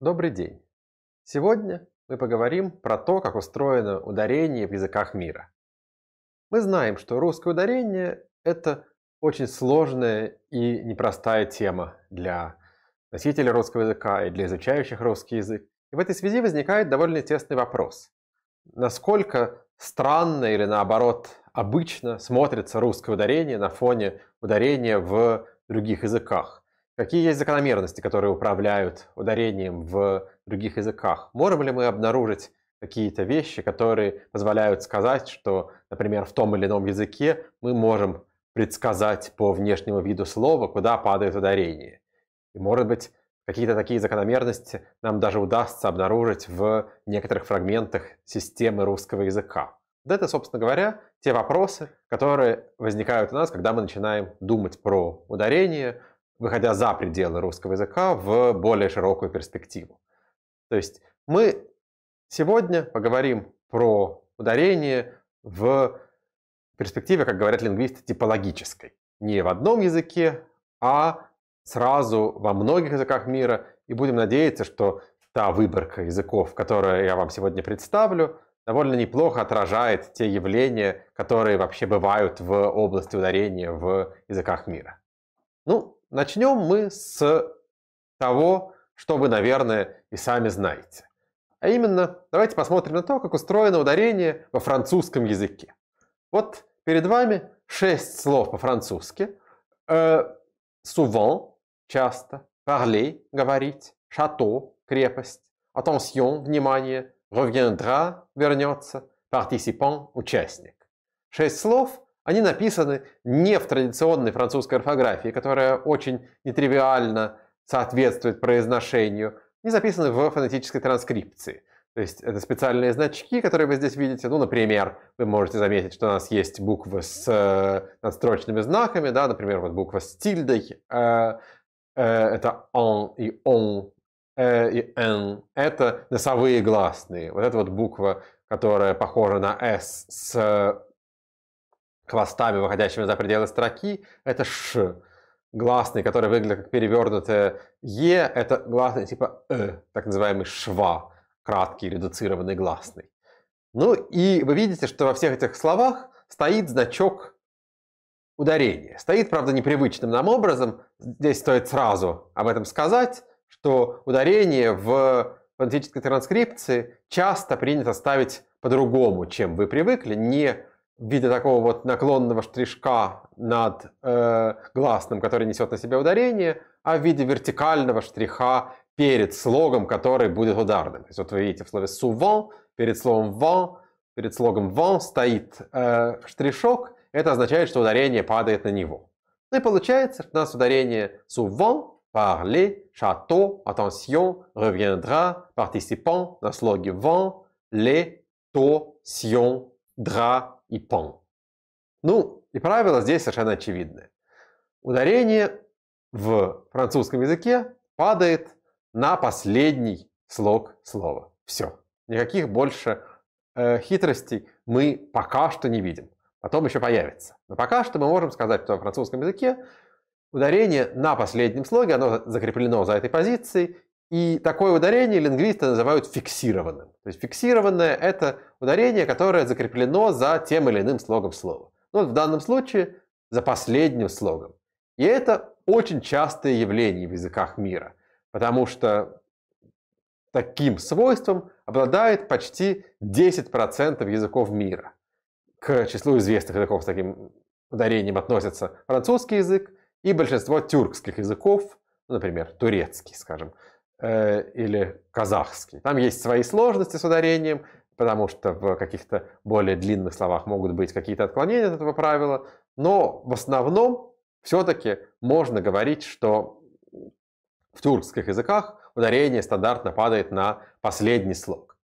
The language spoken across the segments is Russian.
Добрый день! Сегодня мы поговорим про то, как устроено ударение в языках мира. Мы знаем, что русское ударение – это очень сложная и непростая тема для носителей русского языка и для изучающих русский язык. И в этой связи возникает довольно естественный вопрос. Насколько странно или наоборот обычно смотрится русское ударение на фоне ударения в других языках? Какие есть закономерности, которые управляют ударением в других языках? Можем ли мы обнаружить какие-то вещи, которые позволяют сказать, что, например, в том или ином языке мы можем предсказать по внешнему виду слова, куда падает ударение. И, может быть, какие-то такие закономерности нам даже удастся обнаружить в некоторых фрагментах системы русского языка. Вот это, собственно говоря, те вопросы, которые возникают у нас, когда мы начинаем думать про ударение, выходя за пределы русского языка в более широкую перспективу. То есть мы сегодня поговорим про ударение в перспективе, как говорят лингвисты, типологической. Не в одном языке, а сразу во многих языках мира. И будем надеяться, что та выборка языков, которую я вам сегодня представлю, довольно неплохо отражает те явления, которые вообще бывают в области ударения в языках мира. Ну, Начнем мы с того, что вы, наверное, и сами знаете. А именно, давайте посмотрим на то, как устроено ударение во французском языке. Вот перед вами шесть слов по-французски. Э, souvent – часто, parler – говорить, château – крепость, attention – внимание, reviendra – вернется, participant – участник. Шесть слов, они написаны не в традиционной французской орфографии, которая очень нетривиально соответствует произношению, не записаны в фонетической транскрипции. То есть это специальные значки, которые вы здесь видите. Ну, например, вы можете заметить, что у нас есть буквы с э, надстрочными знаками, да, например, вот буква с тильдой, э, э, это он и он, э и н. Это носовые гласные. Вот эта вот буква, которая похожа на с с хвостами, выходящими за пределы строки, это «ш». Гласный, который выглядит как перевернутое «е», это гласный типа «э», так называемый «шва», краткий редуцированный гласный. Ну и вы видите, что во всех этих словах стоит значок ударения. Стоит, правда, непривычным нам образом. Здесь стоит сразу об этом сказать, что ударение в фонетической транскрипции часто принято ставить по-другому, чем вы привыкли, не в виде такого вот наклонного штришка над э, гласным, который несет на себе ударение, а в виде вертикального штриха перед слогом, который будет ударным. То есть вот вы видите в слове «souvent» перед словом «vent», перед слогом «vent» стоит э, штришок. Это означает, что ударение падает на него. Ну и получается, что у нас ударение «souvent», «parler», «château», «attention», «reviendra», «participant» на слоге «vent», «les», «to», «sion», «dra», и пон. Ну, и правило здесь совершенно очевидное. Ударение в французском языке падает на последний слог слова. Все. Никаких больше э, хитростей мы пока что не видим. Потом еще появится. Но пока что мы можем сказать, что в французском языке ударение на последнем слоге, оно закреплено за этой позицией, и такое ударение лингвисты называют фиксированным. То есть фиксированное – это ударение, которое закреплено за тем или иным слогом слова. Ну, вот в данном случае за последним слогом. И это очень частое явление в языках мира, потому что таким свойством обладает почти 10% языков мира. К числу известных языков с таким ударением относятся французский язык и большинство тюркских языков, ну, например, турецкий, скажем. Э, или казахский. Там есть свои сложности с ударением, потому что в каких-то более длинных словах могут быть какие-то отклонения от этого правила, но в основном все-таки можно говорить, что в тюркских языках ударение стандартно падает на последний слог.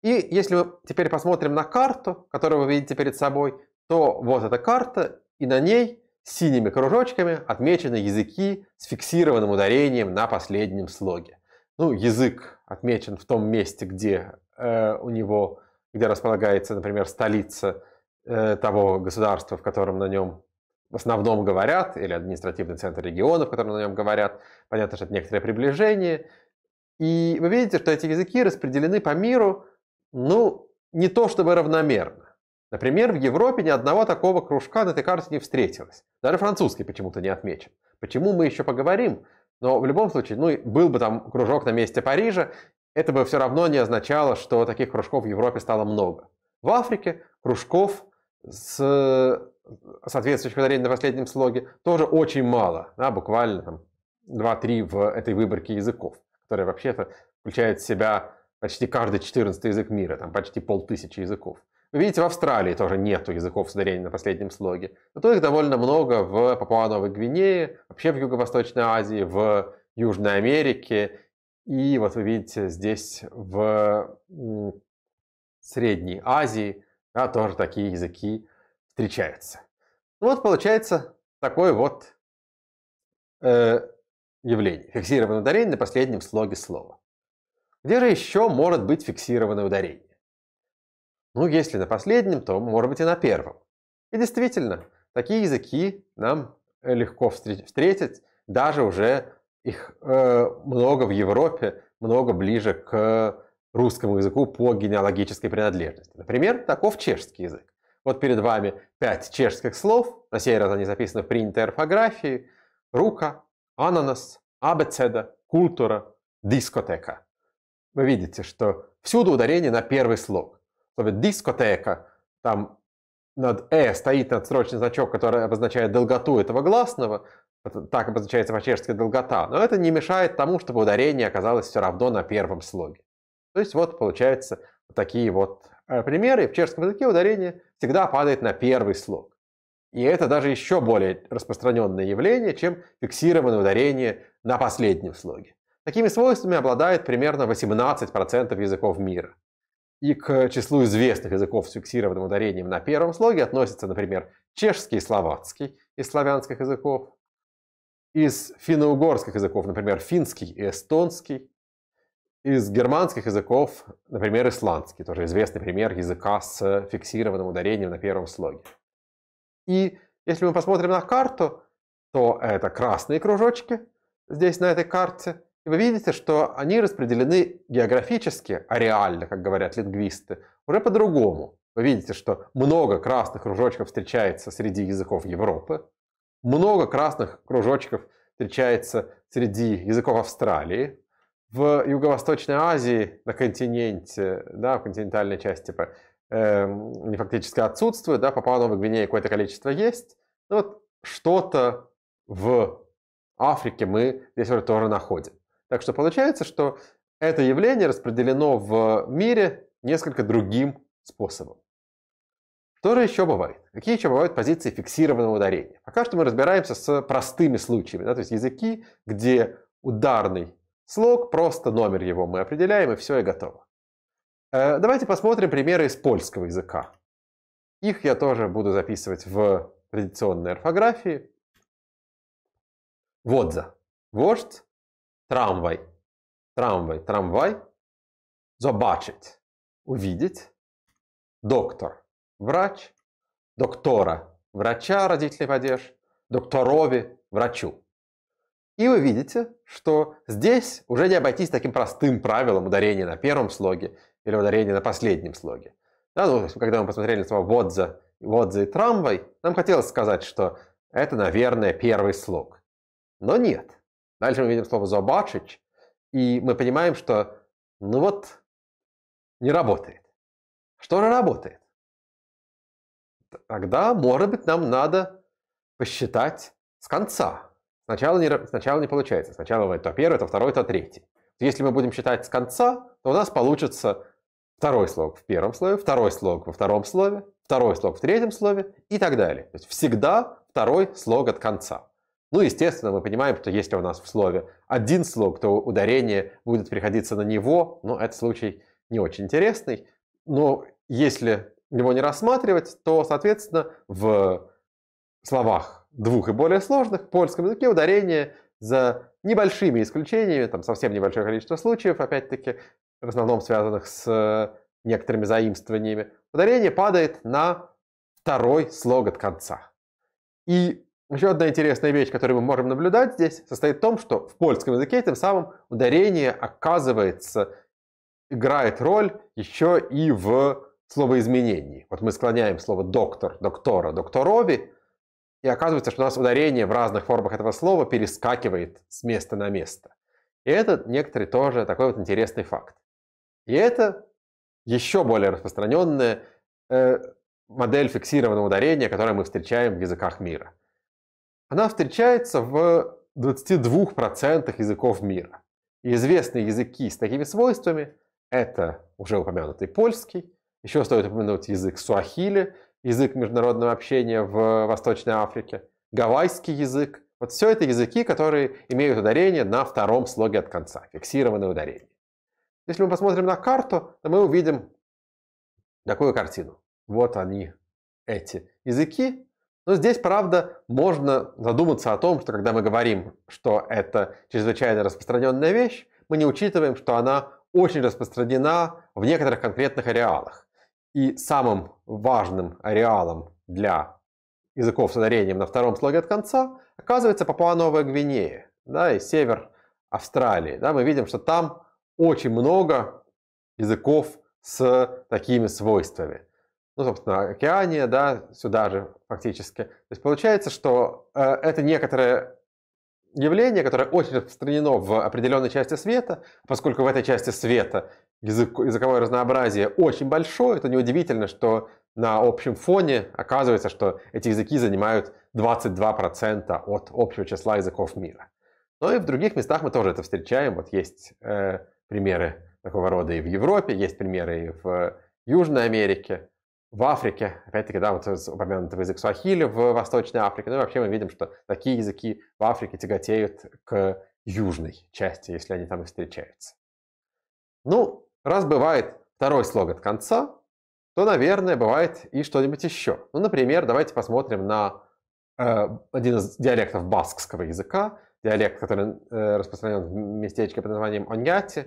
И если мы теперь посмотрим на карту, которую вы видите перед собой, то вот эта карта, и на ней Синими кружочками отмечены языки с фиксированным ударением на последнем слоге. Ну, язык отмечен в том месте, где э, у него, где располагается, например, столица э, того государства, в котором на нем в основном говорят, или административный центр региона, в котором на нем говорят. Понятно, что это некоторое приближение. И вы видите, что эти языки распределены по миру, ну, не то чтобы равномерно. Например, в Европе ни одного такого кружка на этой карте не встретилось. Даже французский почему-то не отмечен. Почему мы еще поговорим? Но в любом случае, ну, был бы там кружок на месте Парижа, это бы все равно не означало, что таких кружков в Европе стало много. В Африке кружков с соответствующих ударений на последнем слоге тоже очень мало, да, буквально там 2-3 в этой выборке языков, которые вообще-то включают в себя почти каждый 14 язык мира, там почти полтысячи языков. Вы Видите, в Австралии тоже нету языков ударения на последнем слоге. Зато их довольно много в Папуа-Новой Гвинее, вообще в Юго-Восточной Азии, в Южной Америке. И вот вы видите здесь в Средней Азии да, тоже такие языки встречаются. Ну вот получается такое вот э, явление. Фиксированное ударение на последнем слоге слова. Где же еще может быть фиксированное ударение? Ну, если на последнем, то, может быть, и на первом. И действительно, такие языки нам э, легко встретить, даже уже их э, много в Европе, много ближе к русскому языку по генеалогической принадлежности. Например, таков чешский язык. Вот перед вами пять чешских слов, на сей раз они записаны в принятой орфографии. Рука, ананас, абецеда, культура, дискотека. Вы видите, что всюду ударение на первый слог слове дискотека, там над «э» стоит надсрочный значок, который обозначает долготу этого гласного, так обозначается по-чешски долгота, но это не мешает тому, чтобы ударение оказалось все равно на первом слоге. То есть вот получаются вот такие вот э, примеры. В чешском языке ударение всегда падает на первый слог. И это даже еще более распространенное явление, чем фиксированное ударение на последнем слоге. Такими свойствами обладает примерно 18% языков мира. И к числу известных языков с фиксированным ударением на первом слоге относятся, например, чешский и словацкий из славянских языков, из финно-угорских языков, например, финский и эстонский, из германских языков, например, исландский, тоже известный пример языка с фиксированным ударением на первом слоге. И если мы посмотрим на карту, то это красные кружочки здесь на этой карте, и вы видите, что они распределены географически, а реально, как говорят лингвисты, уже по-другому. Вы видите, что много красных кружочков встречается среди языков Европы, много красных кружочков встречается среди языков Австралии, в Юго-Восточной Азии на континенте, да, в континентальной части типа, э, эм, не фактически отсутствует, да, по Новой Гвинеи какое-то количество есть, но ну вот что-то в Африке мы здесь уже тоже находим. Так что получается, что это явление распределено в мире несколько другим способом. Что же еще бывает? Какие еще бывают позиции фиксированного ударения? Пока что мы разбираемся с простыми случаями, да, то есть языки, где ударный слог, просто номер его мы определяем, и все, и готово. Э, давайте посмотрим примеры из польского языка. Их я тоже буду записывать в традиционной орфографии. Водза. Вождь, Трамвай. Трамвай. Трамвай. Забачить, Увидеть. Доктор. Врач. Доктора. Врача, родители падеж. Докторови. Врачу. И вы видите, что здесь уже не обойтись таким простым правилом ударения на первом слоге или ударения на последнем слоге. Да, ну, когда мы посмотрели на слово «водза», «водза» и «трамвай», нам хотелось сказать, что это, наверное, первый слог. Но нет. Дальше мы видим слово «zobaczyć», и мы понимаем, что, ну вот, не работает. Что же работает? Тогда, может быть, нам надо посчитать с конца. Сначала не, сначала не получается. Сначала бывает то первое, то второе, то третье. Если мы будем считать с конца, то у нас получится второй слог в первом слове, второй слог во втором слове, второй слог в третьем слове и так далее. То есть всегда второй слог от конца. Ну, естественно, мы понимаем, что если у нас в слове один слог, то ударение будет приходиться на него, но этот случай не очень интересный. Но если его не рассматривать, то, соответственно, в словах двух и более сложных в польском языке ударение за небольшими исключениями, там совсем небольшое количество случаев, опять-таки, в основном связанных с э, некоторыми заимствованиями, ударение падает на второй слог от конца. И еще одна интересная вещь, которую мы можем наблюдать здесь, состоит в том, что в польском языке тем самым ударение оказывается, играет роль еще и в словоизменении. Вот мы склоняем слово «доктор», «доктора», «докторови», и оказывается, что у нас ударение в разных формах этого слова перескакивает с места на место. И это некоторый тоже такой вот интересный факт. И это еще более распространенная э, модель фиксированного ударения, которую мы встречаем в языках мира – она встречается в 22% языков мира. И известные языки с такими свойствами – это уже упомянутый польский, еще стоит упомянуть язык суахили, язык международного общения в Восточной Африке, гавайский язык. Вот все это языки, которые имеют ударение на втором слоге от конца, фиксированное ударение. Если мы посмотрим на карту, то мы увидим такую картину. Вот они, эти языки. Но здесь, правда, можно задуматься о том, что когда мы говорим, что это чрезвычайно распространенная вещь, мы не учитываем, что она очень распространена в некоторых конкретных ареалах. И самым важным ареалом для языков с ударением на втором слоге от конца оказывается Папуа-Новая Гвинея да, и север Австралии. Да, мы видим, что там очень много языков с такими свойствами ну, собственно, Океания, да, сюда же фактически. То есть получается, что э, это некоторое явление, которое очень распространено в определенной части света, поскольку в этой части света язык, языковое разнообразие очень большое, это неудивительно, что на общем фоне оказывается, что эти языки занимают 22% от общего числа языков мира. Но и в других местах мы тоже это встречаем. Вот есть э, примеры такого рода и в Европе, есть примеры и в Южной Америке в Африке, опять-таки, да, вот упомянутый язык суахили в Восточной Африке, ну и вообще мы видим, что такие языки в Африке тяготеют к южной части, если они там и встречаются. Ну, раз бывает второй слог от конца, то, наверное, бывает и что-нибудь еще. Ну, например, давайте посмотрим на э, один из диалектов баскского языка, диалект, который э, распространен в местечке под названием Оньяти,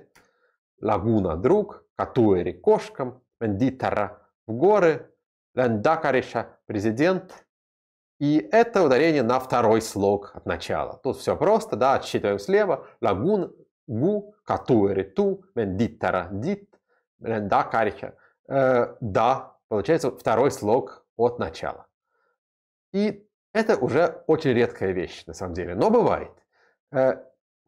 Лагуна – друг, Катуэри – кошкам, Мендитара в горы, Дакариша, президент. И это ударение на второй слог от начала. Тут все просто, да, отсчитываем слева. Лагун, гу, катуэри, ту, мендиттара, дит, Дакариша. Э, да, получается второй слог от начала. И это уже очень редкая вещь, на самом деле, но бывает. 3%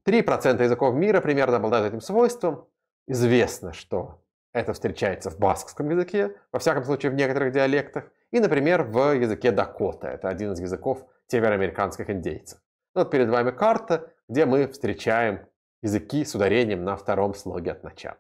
э, языков мира примерно обладают этим свойством. Известно, что это встречается в баскском языке, во всяком случае в некоторых диалектах, и, например, в языке Дакота. Это один из языков североамериканских индейцев. Вот перед вами карта, где мы встречаем языки с ударением на втором слоге от начала.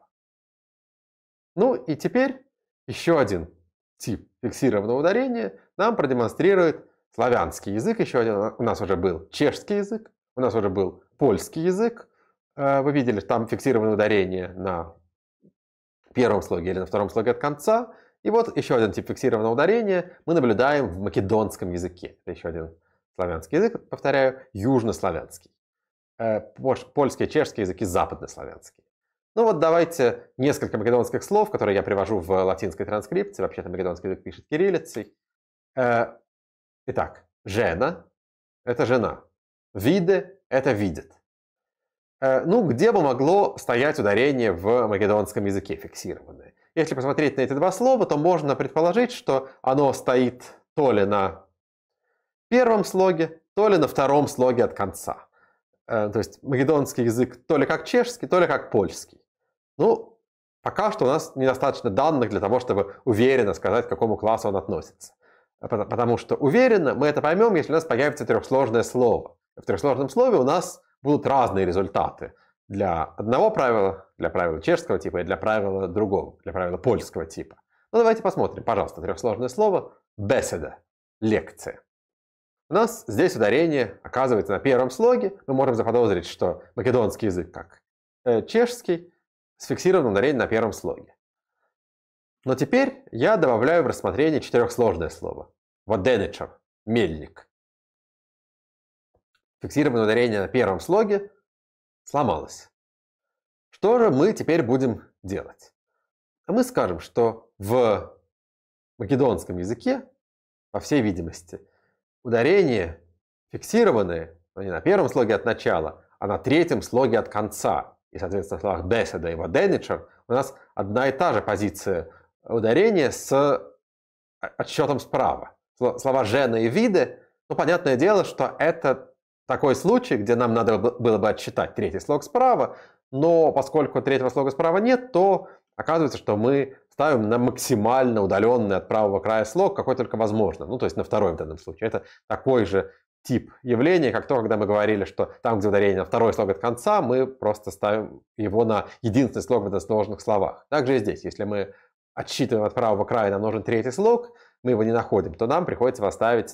Ну и теперь еще один тип фиксированного ударения нам продемонстрирует славянский язык. Еще один у нас уже был чешский язык, у нас уже был польский язык. Э, вы видели, там фиксированное ударение на первом слоге или на втором слоге от конца. И вот еще один тип фиксированного ударения мы наблюдаем в македонском языке. Это еще один славянский язык, повторяю, южнославянский. Э, польский чешский языки западнославянские. Ну вот давайте несколько македонских слов, которые я привожу в латинской транскрипции. Вообще-то македонский язык пишет кириллицей. Э, итак, жена – это жена. Виде – это видит. Э, ну, где бы могло стоять ударение в македонском языке фиксированное. Если посмотреть на эти два слова, то можно предположить, что оно стоит то ли на первом слоге, то ли на втором слоге от конца. Э, то есть македонский язык то ли как чешский, то ли как польский. Ну, пока что у нас недостаточно данных для того, чтобы уверенно сказать, к какому классу он относится. Э, потому что уверенно мы это поймем, если у нас появится трехсложное слово. В трехсложном слове у нас будут разные результаты для одного правила, для правила чешского типа и для правила другого, для правила польского типа. Ну давайте посмотрим, пожалуйста, трехсложное слово беседа, лекция. У нас здесь ударение оказывается на первом слоге. Мы можем заподозрить, что македонский язык, как э, чешский, сфиксировано ударение на первом слоге. Но теперь я добавляю в рассмотрение четырехсложное слово. Воденичев, мельник фиксированное ударение на первом слоге сломалось. Что же мы теперь будем делать? А мы скажем, что в македонском языке, по всей видимости, ударение фиксированное, но не на первом слоге от начала, а на третьем слоге от конца. И, соответственно, в словах «беседа» и «ваденичер» у нас одна и та же позиция ударения с э, отсчетом справа. Слова «жена» и «виды», ну, понятное дело, что это такой случай, где нам надо было бы отсчитать третий слог справа, но поскольку третьего слога справа нет, то оказывается, что мы ставим на максимально удаленный от правого края слог, какой только возможно. Ну, то есть на второй в данном случае. Это такой же тип явления, как то, когда мы говорили, что там, где ударение на второй слог от конца, мы просто ставим его на единственный слог в односложных словах. Также и здесь. Если мы отсчитываем от правого края, нам нужен третий слог, мы его не находим, то нам приходится его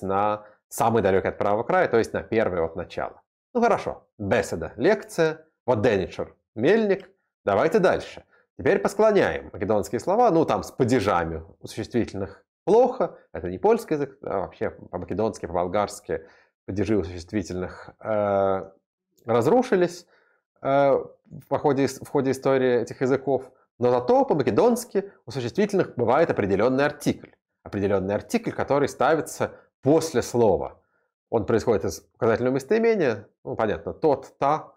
на самый далекий от правого края, то есть на первое от начала. Ну хорошо, беседа, лекция, вот Деничур, мельник. Давайте дальше. Теперь посклоняем македонские слова, ну там с падежами у существительных плохо, это не польский язык, а вообще по-македонски, по-болгарски падежи у существительных э, разрушились э, в, ходе, в ходе истории этих языков, но зато по-македонски у существительных бывает определенный артикль, определенный артикль, который ставится после слова. Он происходит из указательного местоимения, ну, понятно, тот, та,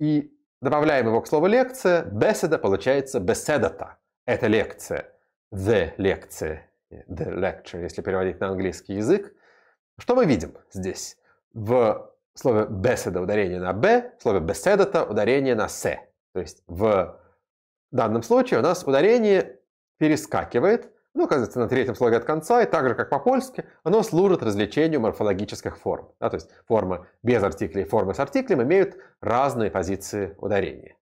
и добавляем его к слову лекция, беседа получается беседата. Это лекция. The лекция. The lecture, если переводить на английский язык. Что мы видим здесь? В слове беседа ударение на б, в слове беседата ударение на с. То есть в данном случае у нас ударение перескакивает оно ну, оказывается на третьем слоге от конца, и так же, как по-польски, оно служит развлечению морфологических форм. Да, то есть формы без артикля и формы с артиклем имеют разные позиции ударения.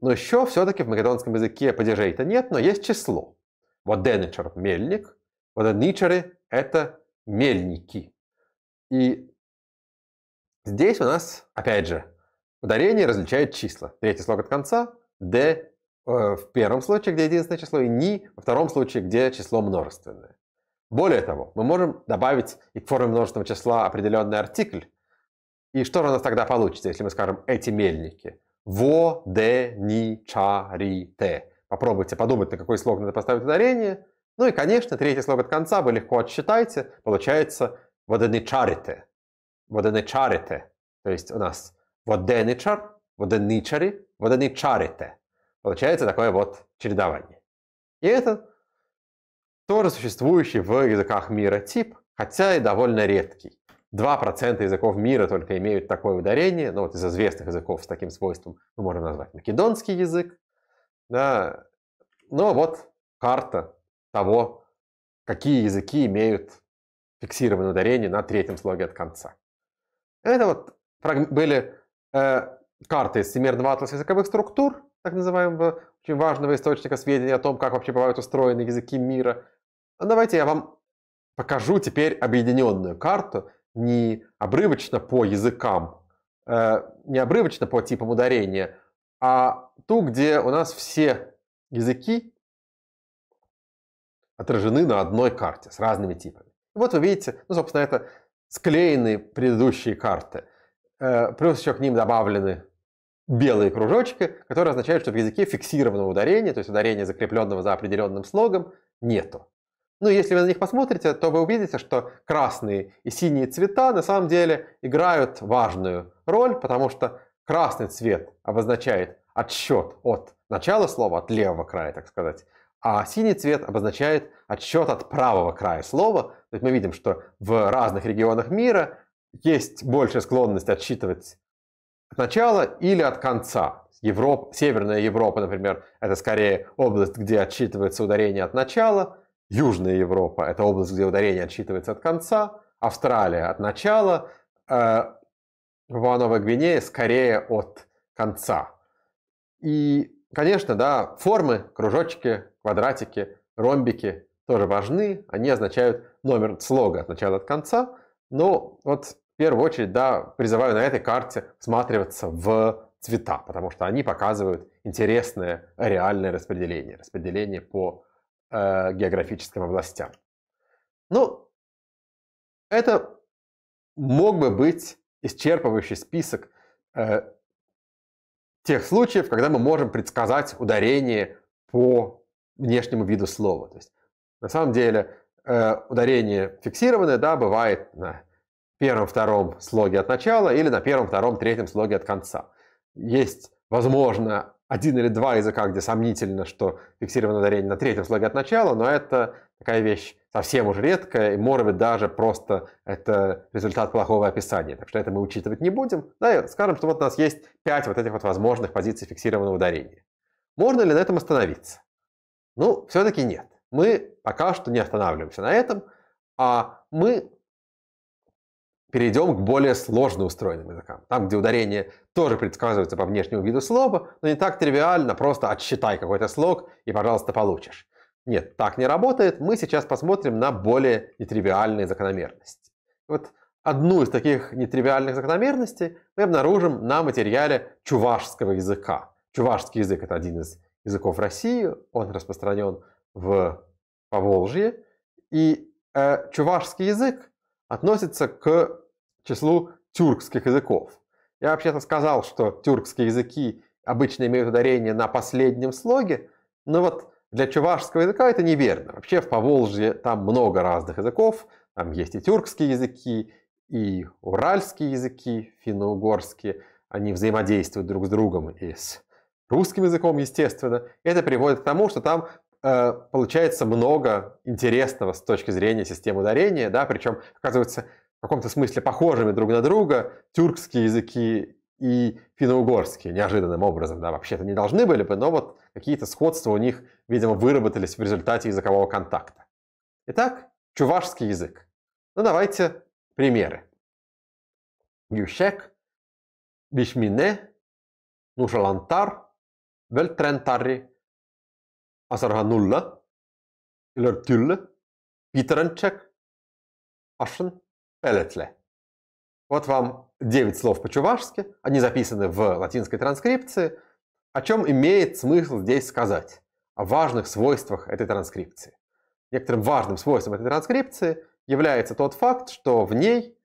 Но еще все-таки в македонском языке падежей-то нет, но есть число. Вот деничер – мельник, вот ничеры – это мельники. И здесь у нас, опять же, ударение различает числа. Третий слог от конца – д, Э, в первом случае, где единственное число, и ни во втором случае, где число множественное. Более того, мы можем добавить и к форме множественного числа определенный артикль. И что же у нас тогда получится, если мы скажем «эти мельники»? Во, де, ни, ча, ри, те. Попробуйте подумать, на какой слог надо поставить ударение. Ну и, конечно, третий слог от конца вы легко отсчитаете. Получается «воденичарите». «Воденичарите». То есть у нас «воденичар», «воденичари», «воденичарите». Получается такое вот чередование. И это тоже существующий в языках мира тип, хотя и довольно редкий. 2% языков мира только имеют такое ударение, но ну, вот из известных языков с таким свойством мы можем назвать македонский язык. Да. Но вот карта того, какие языки имеют фиксированное ударение на третьем слоге от конца. Это вот были э, карты из Всемирного атласа языковых структур, так называемого, очень важного источника сведений о том, как вообще бывают устроены языки мира. А давайте я вам покажу теперь объединенную карту не обрывочно по языкам, э, не обрывочно по типам ударения, а ту, где у нас все языки отражены на одной карте с разными типами. вот вы видите, ну, собственно, это склеены предыдущие карты. Э, плюс еще к ним добавлены белые кружочки, которые означают, что в языке фиксированного ударения, то есть ударения, закрепленного за определенным слогом, нету. Ну, если вы на них посмотрите, то вы увидите, что красные и синие цвета на самом деле играют важную роль, потому что красный цвет обозначает отсчет от начала слова, от левого края, так сказать, а синий цвет обозначает отсчет от правого края слова. То есть мы видим, что в разных регионах мира есть большая склонность отсчитывать начала или от конца. Европа, Северная Европа, например, это скорее область, где отсчитывается ударение от начала. Южная Европа – это область, где ударение отсчитывается от конца. Австралия – от начала. Папуа э, Гвинея – скорее от конца. И, конечно, да, формы, кружочки, квадратики, ромбики тоже важны. Они означают номер слога от начала от конца. Но вот в первую очередь, да, призываю на этой карте всматриваться в цвета, потому что они показывают интересное реальное распределение, распределение по э, географическим областям. Ну, это мог бы быть исчерпывающий список э, тех случаев, когда мы можем предсказать ударение по внешнему виду слова. То есть, на самом деле, э, ударение фиксированное, да, бывает на первом-втором слоге от начала или на первом-втором-третьем слоге от конца. Есть, возможно, один или два языка, где сомнительно, что фиксировано ударение на третьем слоге от начала, но это такая вещь совсем уже редкая, и может быть даже просто это результат плохого описания. Так что это мы учитывать не будем. Да, и скажем, что вот у нас есть пять вот этих вот возможных позиций фиксированного ударения. Можно ли на этом остановиться? Ну, все-таки нет. Мы пока что не останавливаемся на этом, а мы Перейдем к более сложно устроенным языкам. Там, где ударение тоже предсказывается по внешнему виду слова, но не так тривиально, просто отсчитай какой-то слог и, пожалуйста, получишь. Нет, так не работает. Мы сейчас посмотрим на более нетривиальные закономерности. Вот одну из таких нетривиальных закономерностей мы обнаружим на материале чувашского языка. Чувашский язык – это один из языков России, он распространен в Поволжье. И э, чувашский язык относится к числу тюркских языков. Я вообще-то сказал, что тюркские языки обычно имеют ударение на последнем слоге, но вот для чувашского языка это неверно. Вообще в Поволжье там много разных языков, там есть и тюркские языки, и уральские языки, финно-угорские, они взаимодействуют друг с другом и с русским языком, естественно. Это приводит к тому, что там Э, получается много интересного с точки зрения системы ударения, да, причем оказывается в каком-то смысле похожими друг на друга тюркские языки и финно-угорские неожиданным образом, да, вообще-то не должны были бы, но вот какие-то сходства у них, видимо, выработались в результате языкового контакта. Итак, чувашский язык. Ну, давайте примеры. Гюшек, Бишмине, Нушалантар, Вельтрентари, Asarhanullah, eller Tylle, Питеранчак, Ашин, пелетле. Вот вам 9 слов по-чувашски, они записаны в латинской транскрипции. О чем имеет смысл здесь сказать? О важных свойствах этой транскрипции. Некоторым важным свойством этой транскрипции является тот факт, что в ней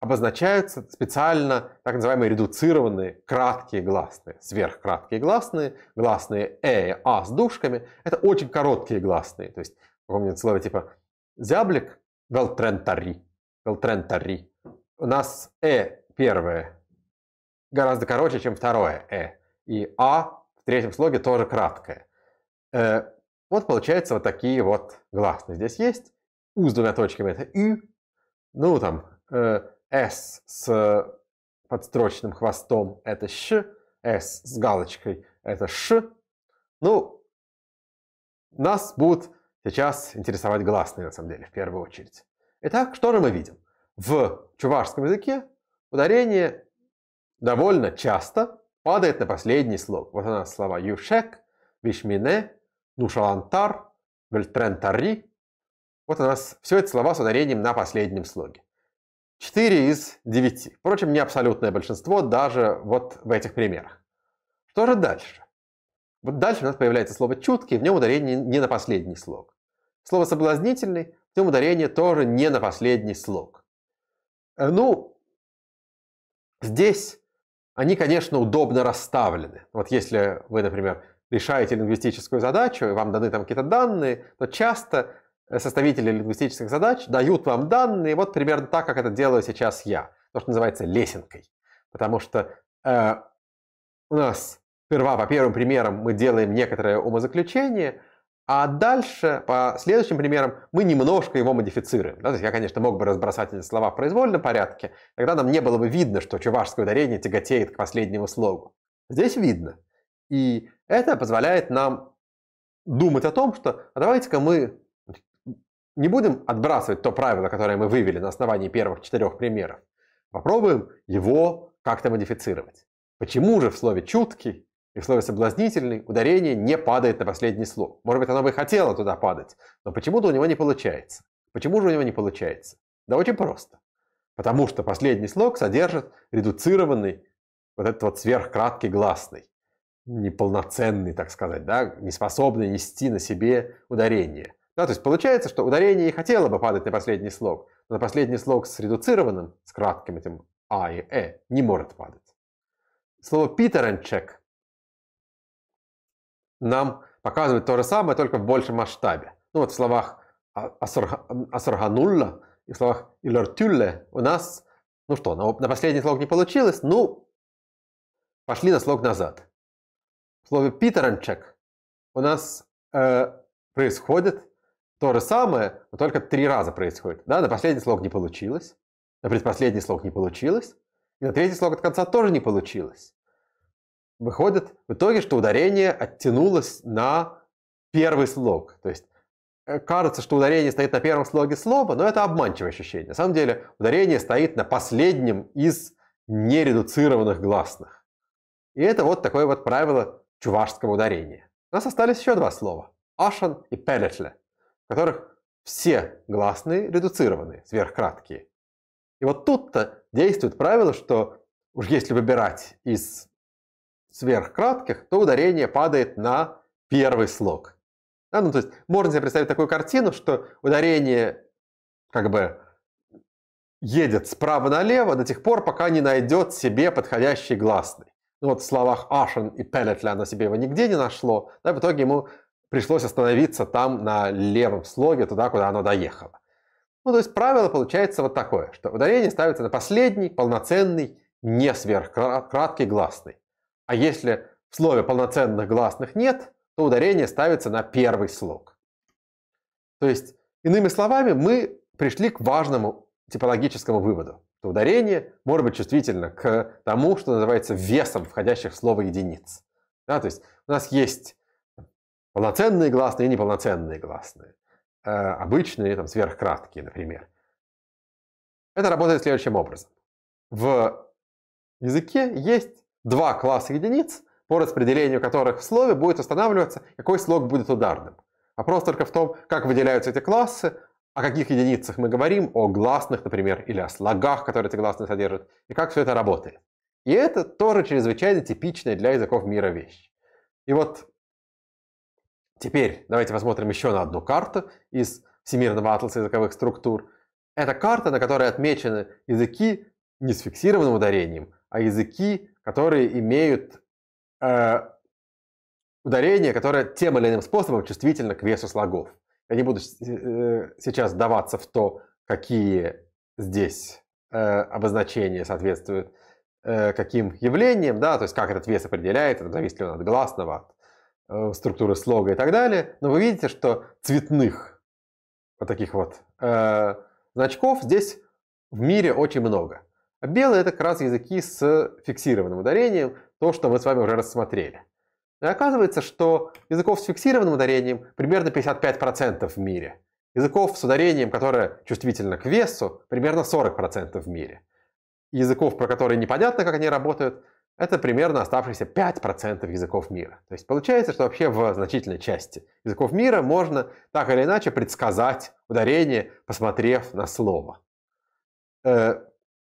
обозначаются специально так называемые редуцированные краткие гласные, сверхкраткие гласные, гласные э а с душками. Это очень короткие гласные, то есть помните слово типа «зяблик» – «велтрентари», «велтрентари». У нас «э» первое гораздо короче, чем второе «э», и «а» в третьем слоге тоже краткое. Э, вот получается вот такие вот гласные здесь есть. «У» с двумя точками – это «ю», ну там э, S с э, подстрочным хвостом – это Щ, S с галочкой – это Ш. Ну, нас будут сейчас интересовать гласные, на самом деле, в первую очередь. Итак, что же мы видим? В чувашском языке ударение довольно часто падает на последний слог. Вот у нас слова «юшек», «вишмине», «нушалантар», «вельтрентари». Вот у нас все эти слова с ударением на последнем слоге. 4 из 9. Впрочем, не абсолютное большинство даже вот в этих примерах. Что же дальше? Вот дальше у нас появляется слово «чуткий», в нем ударение не на последний слог. Слово «соблазнительный», в нем ударение тоже не на последний слог. Э, ну, здесь они, конечно, удобно расставлены. Вот если вы, например, решаете лингвистическую задачу, и вам даны там какие-то данные, то часто составители лингвистических задач дают вам данные вот примерно так, как это делаю сейчас я. То, что называется лесенкой. Потому что э, у нас сперва по первым примерам мы делаем некоторое умозаключение, а дальше по следующим примерам мы немножко его модифицируем. Да? То есть я, конечно, мог бы разбросать эти слова в произвольном порядке, тогда нам не было бы видно, что чувашское ударение тяготеет к последнему слогу. Здесь видно. И это позволяет нам думать о том, что а давайте-ка мы не будем отбрасывать то правило, которое мы вывели на основании первых четырех примеров. Попробуем его как-то модифицировать. Почему же в слове «чуткий» и в слове «соблазнительный» ударение не падает на последний слог? Может быть, оно бы хотело туда падать, но почему-то у него не получается. Почему же у него не получается? Да очень просто. Потому что последний слог содержит редуцированный вот этот вот сверхкраткий гласный, неполноценный, так сказать, да, не способный нести на себе ударение. Да, то есть получается, что ударение и хотело бы падать на последний слог, но на последний слог с редуцированным, с кратким этим «а» и «э» не может падать. Слово «питеренчек» нам показывает то же самое, только в большем масштабе. Ну вот в словах «А, «асарганулла» и в словах «илертюлле» у нас, ну что, на, на последний слог не получилось, ну, пошли на слог назад. В слове «питеренчек» у нас э, происходит то же самое, но только три раза происходит. Да? На последний слог не получилось, на предпоследний слог не получилось, и на третий слог от конца тоже не получилось. Выходит в итоге, что ударение оттянулось на первый слог. То есть э, кажется, что ударение стоит на первом слоге слова, но это обманчивое ощущение. На самом деле ударение стоит на последнем из нередуцированных гласных. И это вот такое вот правило чувашского ударения. У нас остались еще два слова – ашан и пелетле в которых все гласные редуцированы, сверхкраткие. И вот тут-то действует правило, что уж если выбирать из сверхкратких, то ударение падает на первый слог. Да, ну, то есть можно себе представить такую картину, что ударение как бы едет справа налево до тех пор, пока не найдет себе подходящий гласный. Ну вот в словах Ашен и Пелетля оно себе его нигде не нашло. Да, в итоге ему пришлось остановиться там на левом слоге, туда, куда оно доехало. Ну, то есть правило получается вот такое, что ударение ставится на последний, полноценный, не сверхкраткий гласный. А если в слове полноценных гласных нет, то ударение ставится на первый слог. То есть, иными словами, мы пришли к важному типологическому выводу, то, ударение может быть чувствительно к тому, что называется весом входящих в слово единиц. Да, то есть у нас есть Полноценные гласные и неполноценные гласные. Э, обычные, там, сверхкраткие, например. Это работает следующим образом. В языке есть два класса единиц, по распределению которых в слове будет устанавливаться, какой слог будет ударным. Вопрос только в том, как выделяются эти классы, о каких единицах мы говорим, о гласных, например, или о слогах, которые эти гласные содержат, и как все это работает. И это тоже чрезвычайно типичная для языков мира вещь. И вот Теперь давайте посмотрим еще на одну карту из всемирного атласа языковых структур. Это карта, на которой отмечены языки не с фиксированным ударением, а языки, которые имеют э, ударение, которое тем или иным способом чувствительно к весу слогов. Я не буду э, сейчас вдаваться в то, какие здесь э, обозначения соответствуют э, каким явлениям, да, то есть как этот вес определяет, зависит ли он от гласного, от структуры слога и так далее. Но вы видите, что цветных вот таких вот э, значков здесь в мире очень много. А белые это как раз языки с фиксированным ударением, то, что мы с вами уже рассмотрели. И оказывается, что языков с фиксированным ударением примерно 55% в мире. Языков с ударением, которое чувствительно к весу, примерно 40% в мире. Языков, про которые непонятно, как они работают, это примерно оставшиеся 5% языков мира. То есть получается, что вообще в значительной части языков мира можно так или иначе предсказать ударение, посмотрев на слово. Э,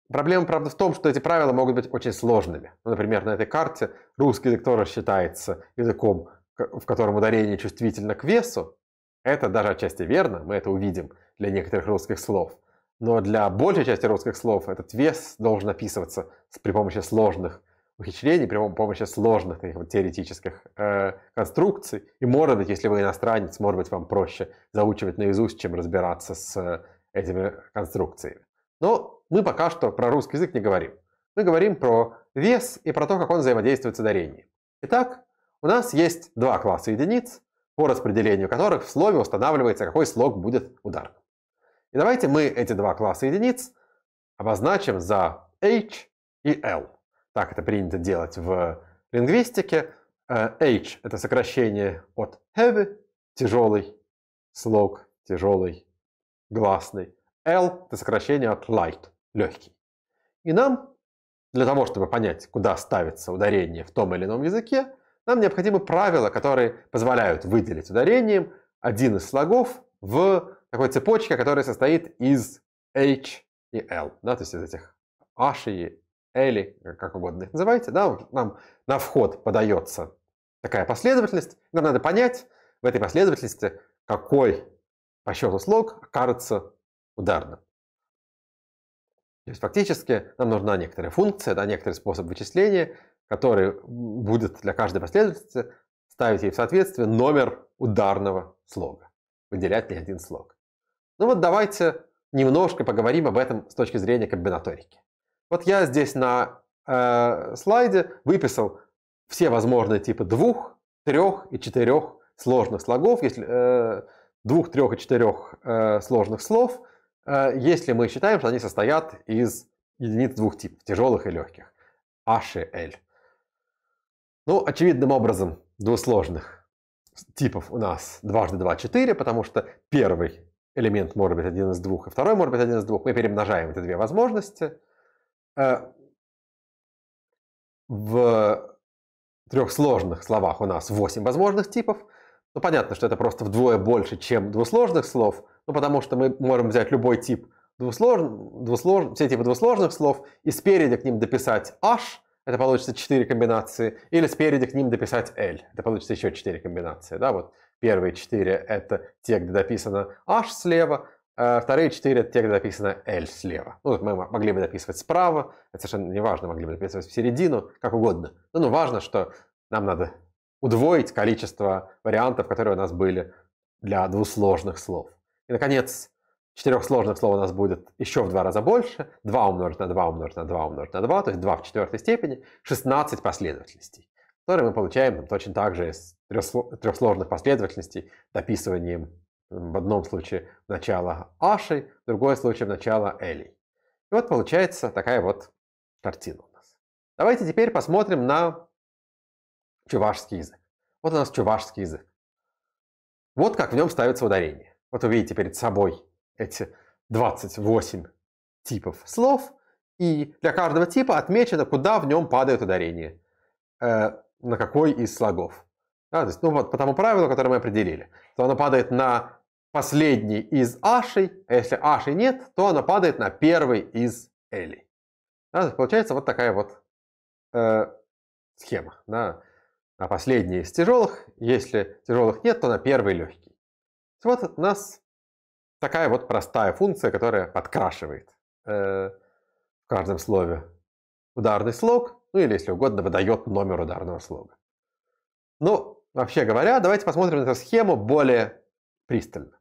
проблема, правда, в том, что эти правила могут быть очень сложными. Ну, например, на этой карте русский язык тоже считается языком, в котором ударение чувствительно к весу. Это даже отчасти верно, мы это увидим для некоторых русских слов. Но для большей части русских слов этот вес должен описываться при помощи сложных ухищрений при помощи сложных таких вот теоретических э, конструкций. И, может быть, если вы иностранец, может быть, вам проще заучивать наизусть, чем разбираться с э, этими конструкциями. Но мы пока что про русский язык не говорим. Мы говорим про вес и про то, как он взаимодействует с ударением. Итак, у нас есть два класса единиц, по распределению которых в слове устанавливается, какой слог будет ударным. И давайте мы эти два класса единиц обозначим за H и L. Так это принято делать в лингвистике. Э, H – это сокращение от heavy, тяжелый, слог, тяжелый, гласный. L – это сокращение от light, легкий. И нам, для того, чтобы понять, куда ставится ударение в том или ином языке, нам необходимы правила, которые позволяют выделить ударением один из слогов в такой цепочке, которая состоит из H и L, да, то есть из этих H и или э, как угодно их называйте, да, нам на вход подается такая последовательность. Нам надо понять в этой последовательности, какой по счету слог окажется ударным. То есть фактически нам нужна некоторая функция, да, некоторый способ вычисления, который будет для каждой последовательности ставить ей в соответствие номер ударного слога, выделять не один слог. Ну вот давайте немножко поговорим об этом с точки зрения комбинаторики. Вот я здесь на э, слайде выписал все возможные типы двух, трех и четырех сложных слогов, если э, двух, трех и четырех э, сложных слов, э, если мы считаем, что они состоят из единиц двух типов, тяжелых и легких, H и L. Ну, очевидным образом, двусложных типов у нас дважды два четыре, потому что первый элемент может быть один из двух, и второй может быть один из двух. Мы перемножаем эти две возможности – Э, в трех сложных словах у нас 8 возможных типов. Ну, понятно, что это просто вдвое больше, чем двусложных слов, ну, потому что мы можем взять любой тип двусложных, двуслож... все типы двусложных слов и спереди к ним дописать h, это получится 4 комбинации, или спереди к ним дописать L, это получится еще 4 комбинации. Да? Вот первые 4 это те, где дописано H слева, а, вторые четыре это те, где написано L слева. Ну, мы могли бы дописывать справа, это совершенно не важно, могли бы дописывать в середину, как угодно. Но ну, ну, важно, что нам надо удвоить количество вариантов, которые у нас были для двусложных слов. И, наконец, четырех сложных слов у нас будет еще в два раза больше. 2 умножить на 2 умножить на 2 умножить на 2, то есть 2 в четвертой степени, 16 последовательностей, которые мы получаем там, точно так же из трехсложных последовательностей дописыванием в одном случае начало Ашей, в другом случае начало Элей. И вот получается такая вот картина у нас. Давайте теперь посмотрим на чувашский язык. Вот у нас чувашский язык. Вот как в нем ставится ударение. Вот вы видите перед собой эти 28 типов слов, и для каждого типа отмечено, куда в нем падает ударение, э, на какой из слогов. Да, то есть, ну вот по тому правилу, которое мы определили, то оно падает на последний из ашей, а если аши нет, то она падает на первый из элей. Да, получается вот такая вот э, схема. Да? На последний из тяжелых, если тяжелых нет, то на первый легкий. Вот у нас такая вот простая функция, которая подкрашивает э, в каждом слове ударный слог, ну или, если угодно, выдает номер ударного слога. Ну, вообще говоря, давайте посмотрим на эту схему более пристально.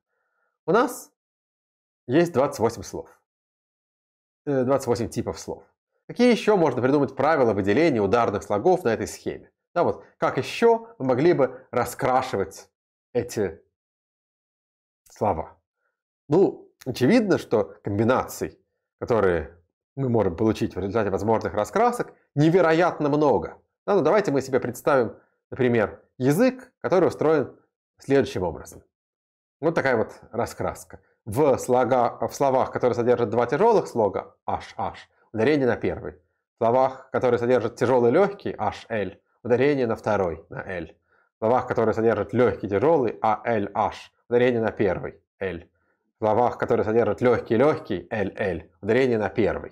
У нас есть 28 слов. 28 э, типов слов. Какие еще можно придумать правила выделения ударных слогов на этой схеме? Да, вот как еще мы могли бы раскрашивать эти слова? Ну, очевидно, что комбинаций, которые мы можем получить в результате возможных раскрасок, невероятно много. Да, ну давайте мы себе представим, например, язык, который устроен следующим образом. Вот ну, такая вот раскраска. В, слога, в словах, которые содержат два тяжелых слога, аш, аш, ударение на первый. В словах, которые содержат тяжелый легкий, аш, эль, ударение на второй, на эль. В словах, которые содержат легкий тяжелый, а, эль, аш, ударение на первый, эль. В словах, которые содержат легкий легкий, эль, эль, ударение на первый.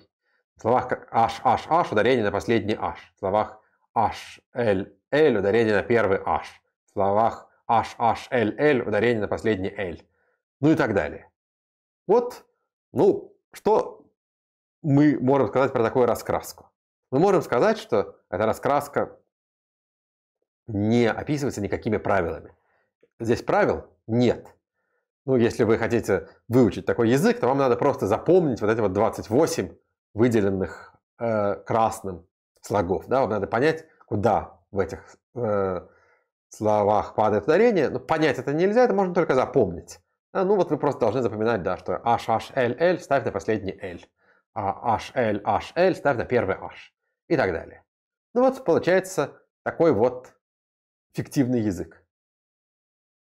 В словах аш, аш, аш, ударение на последний аш. В словах аш, эль, эль, ударение на первый аш. В словах HHLL, ударение на последний L, ну и так далее. Вот, ну, что мы можем сказать про такую раскраску? Мы можем сказать, что эта раскраска не описывается никакими правилами. Здесь правил нет. Ну, если вы хотите выучить такой язык, то вам надо просто запомнить вот эти вот 28 выделенных э, красным слогов. Да? Вам надо понять, куда в этих э, словах падает ударение, но ну, понять это нельзя, это можно только запомнить. А, ну вот вы просто должны запоминать, да, что h, h, l, l ставь на последний l, а h, l, h, l ставь на первый h и так далее. Ну вот получается такой вот фиктивный язык.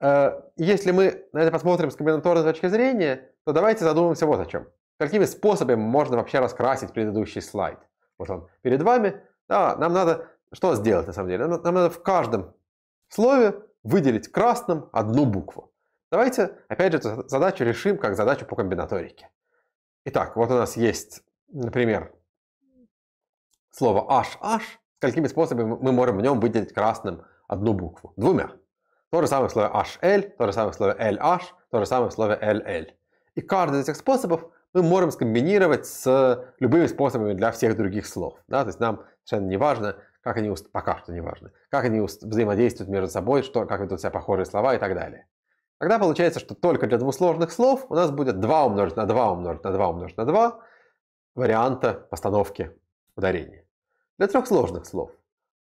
Э, если мы на это посмотрим с комбинаторной точки зрения, то давайте задумаемся вот о чем. Какими способами можно вообще раскрасить предыдущий слайд? Вот он перед вами. Да, нам надо что сделать на самом деле? нам надо в каждом в слове выделить красным одну букву. Давайте, опять же, эту задачу решим как задачу по комбинаторике. Итак, вот у нас есть, например, слово HH. Какими способами мы можем в нем выделить красным одну букву? Двумя. То же самое в слове HL, то же самое в слове LH, то же самое в слове LL. И каждый из этих способов мы можем скомбинировать с любыми способами для всех других слов. Да? То есть нам совершенно не важно, как они уст... пока что не неважно, как они уст... взаимодействуют между собой, что... как ведут себя похожие слова и так далее. Тогда получается, что только для двусложных слов у нас будет 2 умножить на 2 умножить на 2 умножить на 2 варианта постановки ударения. Для трехсложных слов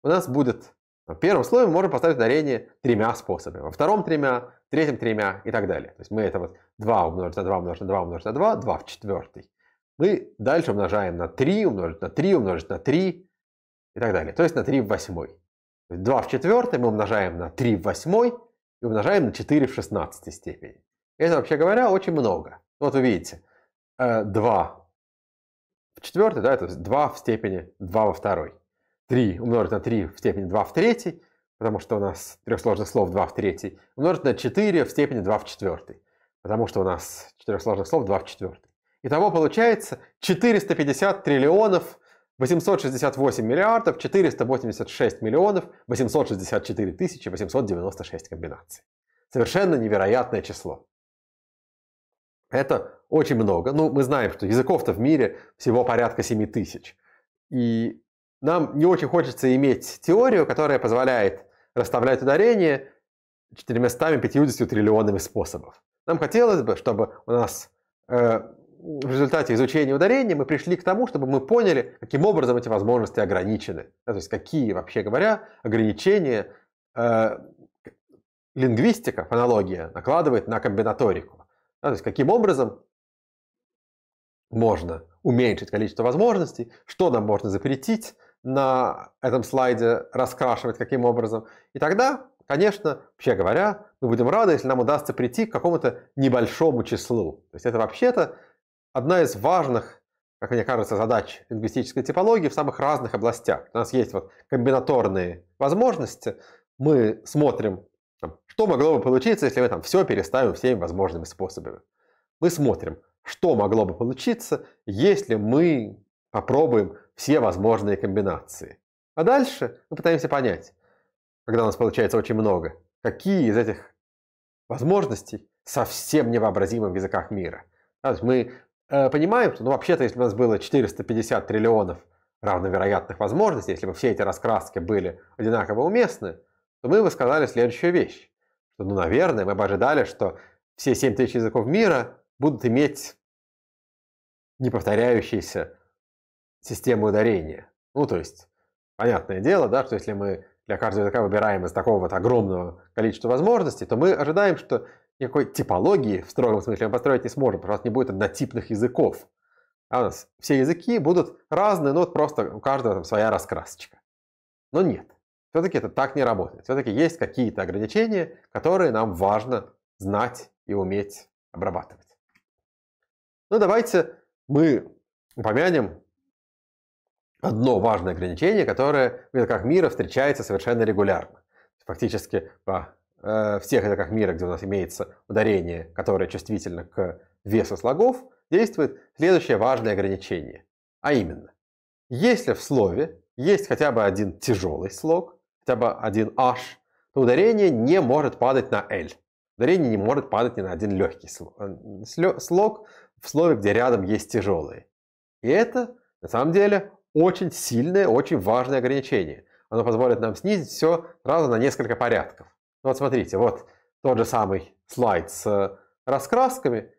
у нас будет в первом слове мы можем поставить ударение тремя способами. Во втором тремя, в третьем тремя и так далее. То есть мы это вот 2 умножить на 2 умножить на 2 умножить на 2, 2 в четвертый. Мы дальше умножаем на 3, умножить на 3, умножить на 3, и так далее. То есть на 3 в 8. 2 в 4 мы умножаем на 3 в 8 и умножаем на 4 в 16 степени. Это, вообще говоря, очень много. Вот вы видите, 2 э, в 4, да, то есть 2 в степени 2 во второй. 3 умножить на 3 в степени 2 в третьей, потому что у нас трехсложных слов 2 в третьей, умножить на 4 в степени 2 в четвертой, потому что у нас четырехсложных слов 2 в четвертой. Итого получается 450 триллионов 868 миллиардов 486 миллионов 864 тысячи 896 комбинаций. Совершенно невероятное число. Это очень много. Ну, мы знаем, что языков-то в мире всего порядка 7 тысяч. И нам не очень хочется иметь теорию, которая позволяет расставлять ударение 450 триллионами способов. Нам хотелось бы, чтобы у нас э, в результате изучения ударения мы пришли к тому, чтобы мы поняли, каким образом эти возможности ограничены. Да, то есть какие, вообще говоря, ограничения э, лингвистика, фонология накладывает на комбинаторику. Да, то есть каким образом можно уменьшить количество возможностей, что нам можно запретить на этом слайде, раскрашивать каким образом. И тогда, конечно, вообще говоря, мы будем рады, если нам удастся прийти к какому-то небольшому числу. То есть это вообще-то одна из важных, как мне кажется, задач лингвистической типологии в самых разных областях. У нас есть вот комбинаторные возможности. Мы смотрим, что могло бы получиться, если мы там все переставим всеми возможными способами. Мы смотрим, что могло бы получиться, если мы попробуем все возможные комбинации. А дальше мы пытаемся понять, когда у нас получается очень много, какие из этих возможностей совсем невообразимы в языках мира. Да, то есть мы Э, понимаем, что ну, вообще-то, если бы у нас было 450 триллионов равновероятных возможностей, если бы все эти раскраски были одинаково уместны, то мы бы сказали следующую вещь. Что, ну, наверное, мы бы ожидали, что все 7 тысяч языков мира будут иметь неповторяющиеся систему ударения. Ну, то есть, понятное дело, да, что если мы для каждого языка выбираем из такого вот огромного количества возможностей, то мы ожидаем, что никакой типологии в строгом смысле мы построить не сможем, потому что не будет однотипных языков. А у нас все языки будут разные, но вот просто у каждого там своя раскрасочка. Но нет, все-таки это так не работает. Все-таки есть какие-то ограничения, которые нам важно знать и уметь обрабатывать. Ну давайте мы упомянем одно важное ограничение, которое в языках мира встречается совершенно регулярно. Фактически по Э, в тех языках мира, где у нас имеется ударение, которое чувствительно к весу слогов, действует следующее важное ограничение. А именно, если в слове есть хотя бы один тяжелый слог, хотя бы один h, то ударение не может падать на l. Ударение не может падать ни на один легкий э, слог в слове, где рядом есть тяжелые. И это, на самом деле, очень сильное, очень важное ограничение. Оно позволит нам снизить все сразу на несколько порядков. Вот смотрите, вот тот же самый слайд с э, раскрасками.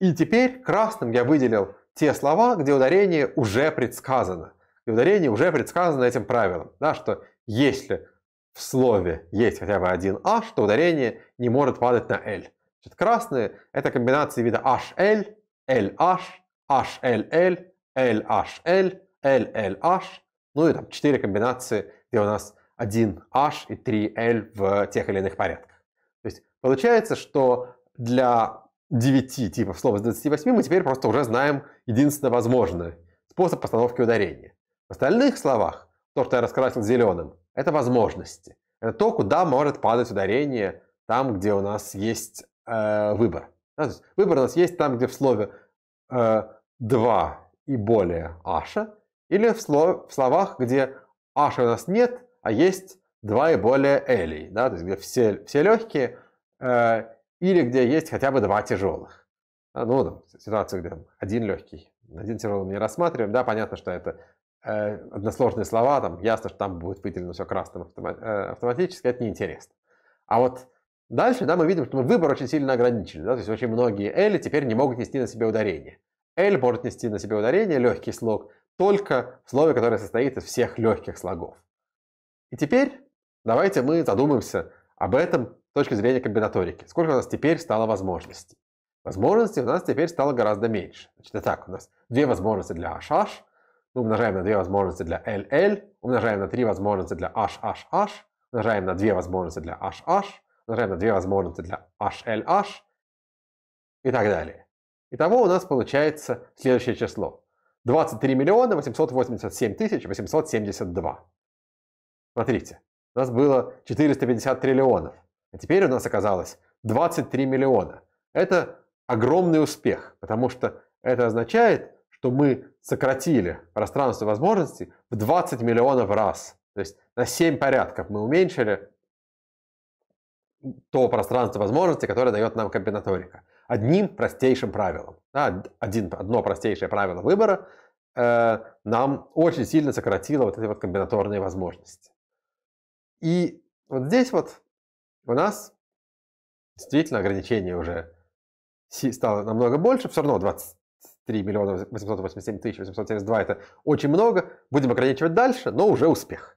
И теперь красным я выделил те слова, где ударение уже предсказано. И ударение уже предсказано этим правилом, да, что если в слове есть хотя бы один h, «а», то ударение не может падать на l. Значит, красные — это комбинации вида hl, lh, hll, lhl, llh, ну и там четыре комбинации, где у нас 1H и 3L в тех или иных порядках. То есть получается, что для 9 типов слова из 28 мы теперь просто уже знаем единственно возможный способ постановки ударения. В остальных словах, то, что я раскрасил зеленым, это возможности. Это то, куда может падать ударение там, где у нас есть э, выбор. Да, выбор у нас есть там, где в слове э, 2 и более аша, или в, слов, в словах, где аша у нас нет, а есть два и более элей, да, то есть где все, все легкие э, или где есть хотя бы два тяжелых. А, ну, там, ситуация, где один легкий, один тяжелый мы не рассматриваем, да, понятно, что это э, односложные слова, там ясно, что там будет выделено все красным автомат, э, автоматически, это неинтересно. А вот дальше, да, мы видим, что мы выбор очень сильно ограничили, да, то есть очень многие эли теперь не могут нести на себе ударение. Эль может нести на себе ударение, легкий слог, только в слове, которое состоит из всех легких слогов. И теперь давайте мы задумаемся об этом с точки зрения комбинаторики. Сколько у нас теперь стало возможностей? Возможностей у нас теперь стало гораздо меньше. Значит, так, у нас две возможности для HH, мы умножаем на две возможности для LL, умножаем на три возможности для HHH, умножаем на две возможности для HH, умножаем на две возможности для HLH и так далее. Итого у нас получается следующее число. 23 миллиона 887 тысяч 872. Смотрите, у нас было 450 триллионов, а теперь у нас оказалось 23 миллиона. Это огромный успех, потому что это означает, что мы сократили пространство возможностей в 20 миллионов раз. То есть на 7 порядков мы уменьшили то пространство возможностей, которое дает нам комбинаторика. Одним простейшим правилом. Да, один, одно простейшее правило выбора э, нам очень сильно сократило вот эти вот комбинаторные возможности. И вот здесь вот у нас действительно ограничение уже стало намного больше, все равно 23 миллиона 887 тысяч 872 это очень много, будем ограничивать дальше, но уже успех.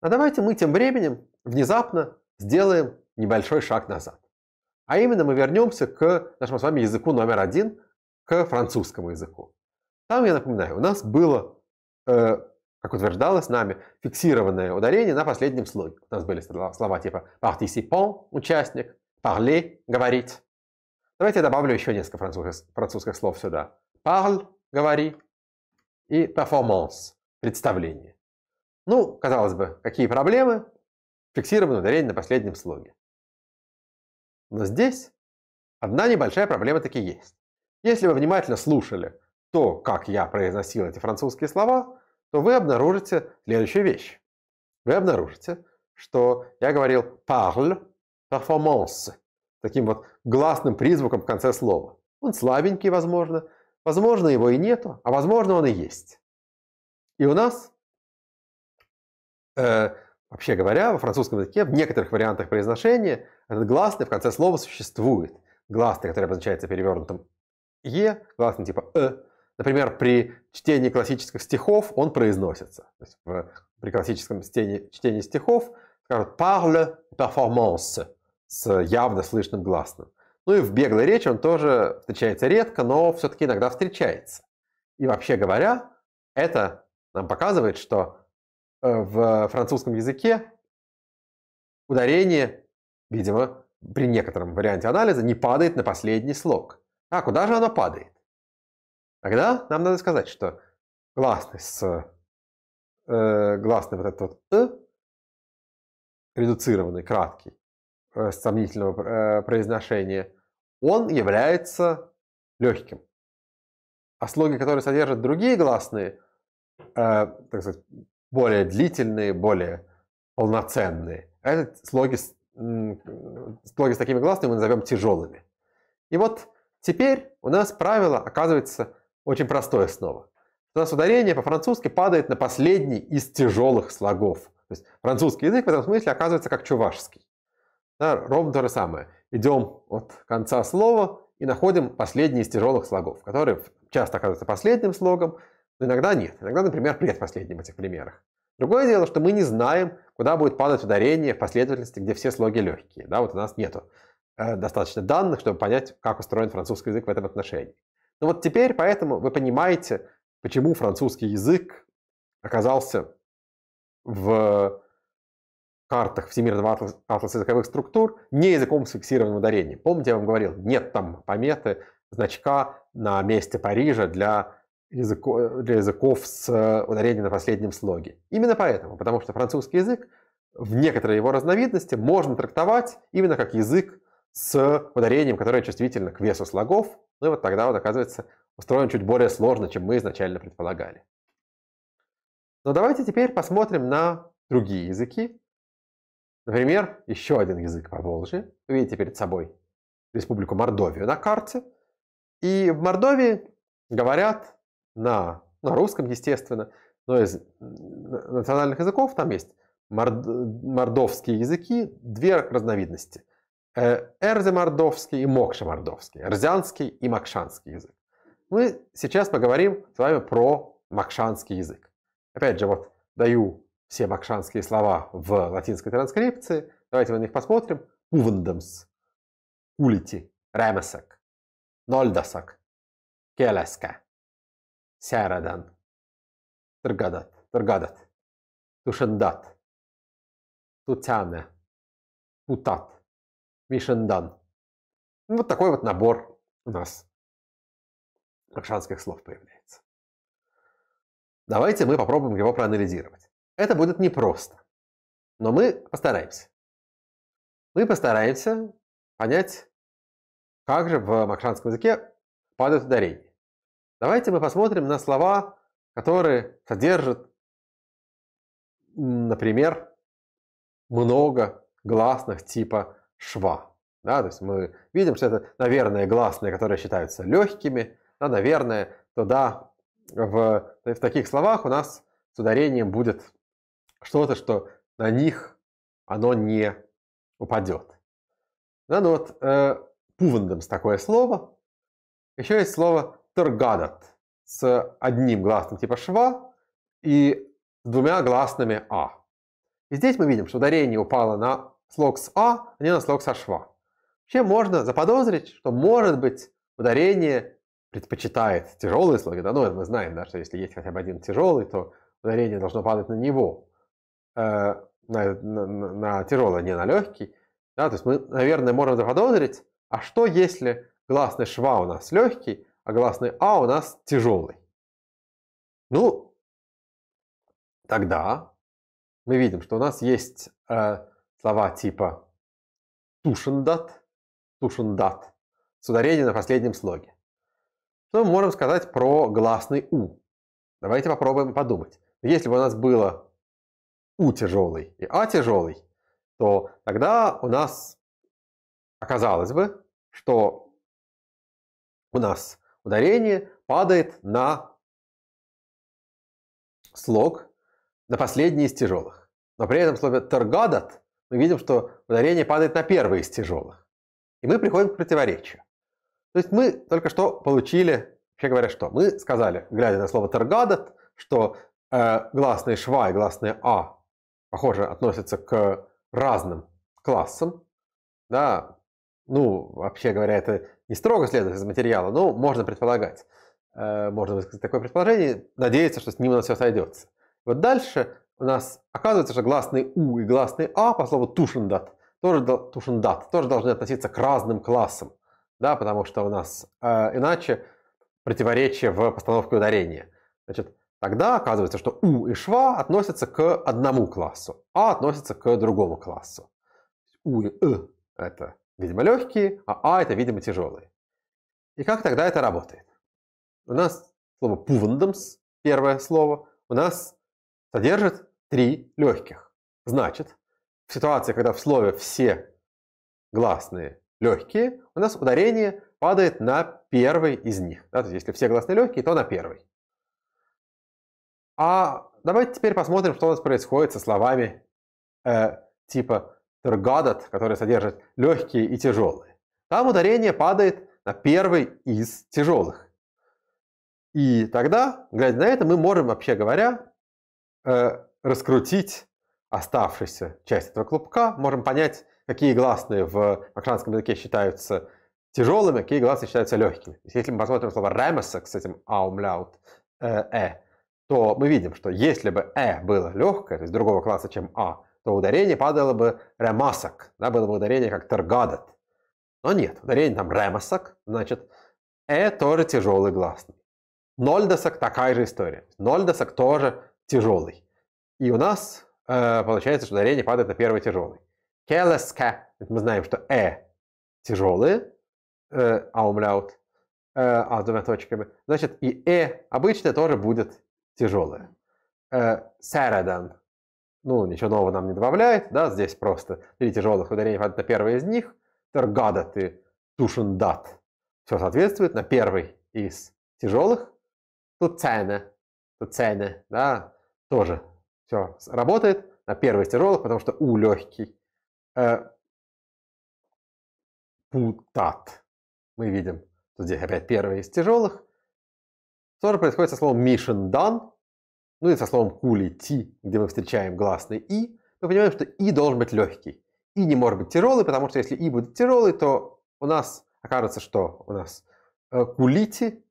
А давайте мы тем временем внезапно сделаем небольшой шаг назад. А именно мы вернемся к нашему с вами языку номер один, к французскому языку. Там, я напоминаю, у нас было э, как утверждалось нами, фиксированное ударение на последнем слоге. У нас были слова типа participant – участник, parler – говорить. Давайте я добавлю еще несколько французских, французских слов сюда. Parle – говори, и performance – представление. Ну, казалось бы, какие проблемы? Фиксированное ударение на последнем слоге. Но здесь одна небольшая проблема таки есть. Если вы внимательно слушали то, как я произносил эти французские слова, то вы обнаружите следующую вещь. Вы обнаружите, что я говорил «parle» performance, таким вот гласным призвуком в конце слова. Он слабенький, возможно, возможно, его и нету, а возможно, он и есть. И у нас, э, вообще говоря, во французском языке в некоторых вариантах произношения этот гласный в конце слова существует. Гласный, который обозначается перевернутым «е», гласный типа «э», Например, при чтении классических стихов он произносится. То есть в, при классическом чтении, чтении стихов скажут «parle» и «performance» с явно слышным гласным. Ну и в беглой речи он тоже встречается редко, но все-таки иногда встречается. И вообще говоря, это нам показывает, что э, в французском языке ударение, видимо, при некотором варианте анализа не падает на последний слог. А куда же оно падает? Тогда а нам надо сказать, что гласный с э, гласный вот этот вот «т», редуцированный, краткий, э, сомнительного э, произношения, он является легким. А слоги, которые содержат другие гласные, э, так сказать, более длительные, более полноценные, а это слоги с, э, слоги с такими гласными мы назовем тяжелыми. И вот теперь у нас правило оказывается очень простое слово. У нас ударение по-французски падает на последний из тяжелых слогов. То есть французский язык в этом смысле оказывается как чувашский. Да, ровно то же самое. Идем от конца слова и находим последний из тяжелых слогов, который часто оказывается последним слогом, но иногда нет. Иногда, например, предпоследним в этих примерах. Другое дело, что мы не знаем, куда будет падать ударение в последовательности, где все слоги легкие. Да, вот у нас нету э, достаточно данных, чтобы понять, как устроен французский язык в этом отношении. Ну вот теперь поэтому вы понимаете, почему французский язык оказался в картах Всемирного атласа, атласа языковых структур не языком с фиксированным ударением. Помните, я вам говорил, нет там пометы, значка на месте Парижа для, языко, для языков с э, ударением на последнем слоге. Именно поэтому, потому что французский язык в некоторой его разновидности можно трактовать именно как язык с ударением, которое чувствительно к весу слогов, ну и вот тогда вот оказывается устроен чуть более сложно, чем мы изначально предполагали. Но давайте теперь посмотрим на другие языки. Например, еще один язык по Волжье. Вы видите перед собой республику Мордовию на карте. И в Мордовии говорят на, на ну, русском, естественно, но из национальных языков там есть мордовские языки, две разновидности. Э, эрземордовский и мокшемордовский, эрзянский и макшанский язык. Мы сейчас поговорим с вами про макшанский язык. Опять же, вот даю все макшанские слова в латинской транскрипции. Давайте мы на них посмотрим. Увандамс, улити, ремесек, нольдасак, келеска, сярадан, тргадат, тргадат, тушендат, тутяне, путат – Mission Done. Ну, вот такой вот набор у нас ракшанских слов появляется. Давайте мы попробуем его проанализировать. Это будет непросто, но мы постараемся. Мы постараемся понять, как же в макшанском языке падают ударения. Давайте мы посмотрим на слова, которые содержат, например, много гласных типа шва. Да, то есть мы видим, что это, наверное, гласные, которые считаются легкими, да, наверное, то да, в, в таких словах у нас с ударением будет что-то, что на них оно не упадет. Да, ну вот э, пувандемс такое слово. Еще есть слово торгадат с одним гласным типа шва и с двумя гласными а. И здесь мы видим, что ударение упало на слог с а, «а» не на слог со «шва». Вообще можно заподозрить, что, может быть, ударение предпочитает тяжелые слоги. Да, ну, это мы знаем, да, что если есть хотя бы один тяжелый, то ударение должно падать на него, э, на, на, на тяжелый, а не на легкий. Да, то есть мы, наверное, можем заподозрить, а что если гласный шва у нас легкий, а гласный а у нас тяжелый? Ну, тогда мы видим, что у нас есть э, слова типа тушендат, тушендат, ударение на последнем слоге. Что мы можем сказать про гласный «у»? Давайте попробуем подумать. Если бы у нас было «у» тяжелый и «а» тяжелый, то тогда у нас оказалось бы, что у нас ударение падает на слог, на последний из тяжелых. Но при этом слове «тергадат» мы видим, что ударение падает на первый из тяжелых. И мы приходим к противоречию. То есть мы только что получили, вообще говоря, что? Мы сказали, глядя на слово «тергадат», что э, гласные «шва» и гласные «а» похоже относятся к разным классам. Да, ну, вообще говоря, это не строго следует из материала, но можно предполагать. Э, можно высказать такое предположение, надеяться, что с ним у нас все сойдется. Вот дальше у нас оказывается, что гласные У и гласные А по слову тушендат тоже, тушендат, тоже должны относиться к разным классам, да, потому что у нас э, иначе противоречие в постановке ударения. Значит, тогда оказывается, что У и Шва относятся к одному классу, А относятся к другому классу. У и Э – это, видимо, легкие, а А – это, видимо, тяжелые. И как тогда это работает? У нас слово «пувандамс» – первое слово. У нас содержит три легких. Значит, в ситуации, когда в слове все гласные легкие, у нас ударение падает на первый из них. Да? То есть, если все гласные легкие, то на первый. А давайте теперь посмотрим, что у нас происходит со словами э, типа «тергадат», которые содержат легкие и тяжелые. Там ударение падает на первый из тяжелых. И тогда, глядя на это, мы можем, вообще говоря, Э, раскрутить оставшуюся часть этого клубка, можем понять, какие гласные в окранском языке считаются тяжелыми, а какие гласные считаются легкими. Если мы посмотрим слово «ремесок» с этим «аумляут» э, «э», то мы видим, что если бы «э» было легкое, то есть другого класса, чем «а», то ударение падало бы «ремасок», да, было бы ударение как «тергадат». Но нет, ударение там «ремасок», значит, «э» тоже тяжелый гласный. Нольдосок такая же история. Нольдосок тоже тяжелый. И у нас э, получается, что ударение падает на первый тяжелый. Келеска. Мы знаем, что э тяжелые, э, аумляут, э, а с двумя точками. Значит, и э обычно тоже будет тяжелое. Э, Ну, ничего нового нам не добавляет, да, здесь просто три тяжелых ударения падает на первый из них. Тергада ты тушен Все соответствует на первый из тяжелых. Тут цена. Тут цена, да, тоже все работает. На первый из потому что У легкий. Э, путат. Мы видим. Тут здесь опять первый из тяжелых. Тоже происходит со словом mission done. Ну и со словом кули ти, где мы встречаем гласный и. Мы понимаем, что и должен быть легкий. И не может быть тяжелый, потому что если и будет тяжелый, то у нас окажется, что у нас э, кулити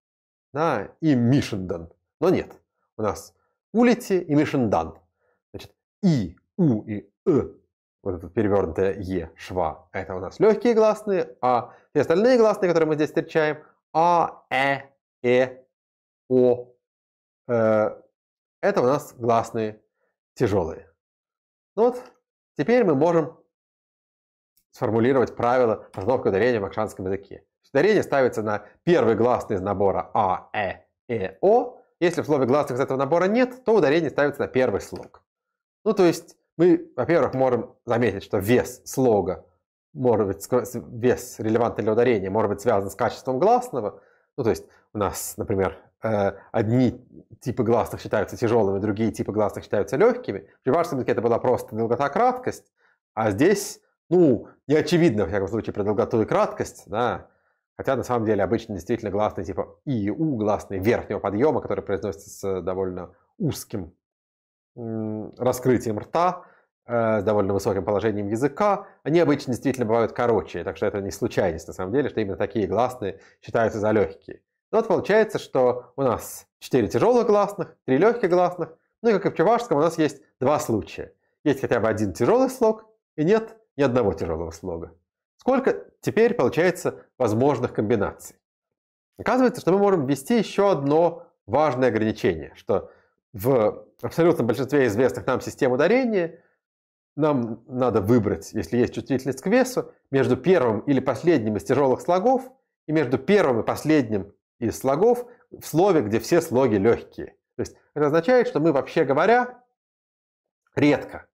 да, и mission done. Но нет. У нас улиці и мішендан. Значит, и, у и э. Вот это перевернутое е, шва, это у нас легкие гласные, а все остальные гласные, которые мы здесь встречаем, а, э, э, о, э, это у нас гласные тяжелые. Ну вот, теперь мы можем сформулировать правила постановки ударения в акшанском языке. Ударение ставится на первый гласный из набора А, Э, Э, О, если в слове гласных из этого набора нет, то ударение ставится на первый слог. Ну, то есть мы, во-первых, можем заметить, что вес слога, может быть, вес релевантный для ударения, может быть связан с качеством гласного. Ну, то есть у нас, например, э, одни типы гласных считаются тяжелыми, другие типы гласных считаются легкими. При вашем языке это была просто долгота, краткость, а здесь, ну, не очевидно, в всяком случае, про долготу и краткость, да, Хотя на самом деле обычно действительно гласные типа и и у, гласные верхнего подъема, которые произносятся с э, довольно узким раскрытием рта, э, с довольно высоким положением языка, они обычно действительно бывают короче, так что это не случайность на самом деле, что именно такие гласные считаются за легкие. Но вот получается, что у нас 4 тяжелых гласных, 3 легких гласных, ну и как и в чувашском у нас есть два случая. Есть хотя бы один тяжелый слог и нет ни одного тяжелого слога. Сколько теперь получается возможных комбинаций? Оказывается, что мы можем ввести еще одно важное ограничение, что в абсолютном большинстве известных нам систем ударения нам надо выбрать, если есть чувствительность к весу, между первым или последним из тяжелых слогов и между первым и последним из слогов в слове, где все слоги легкие. То есть это означает, что мы, вообще говоря, редко,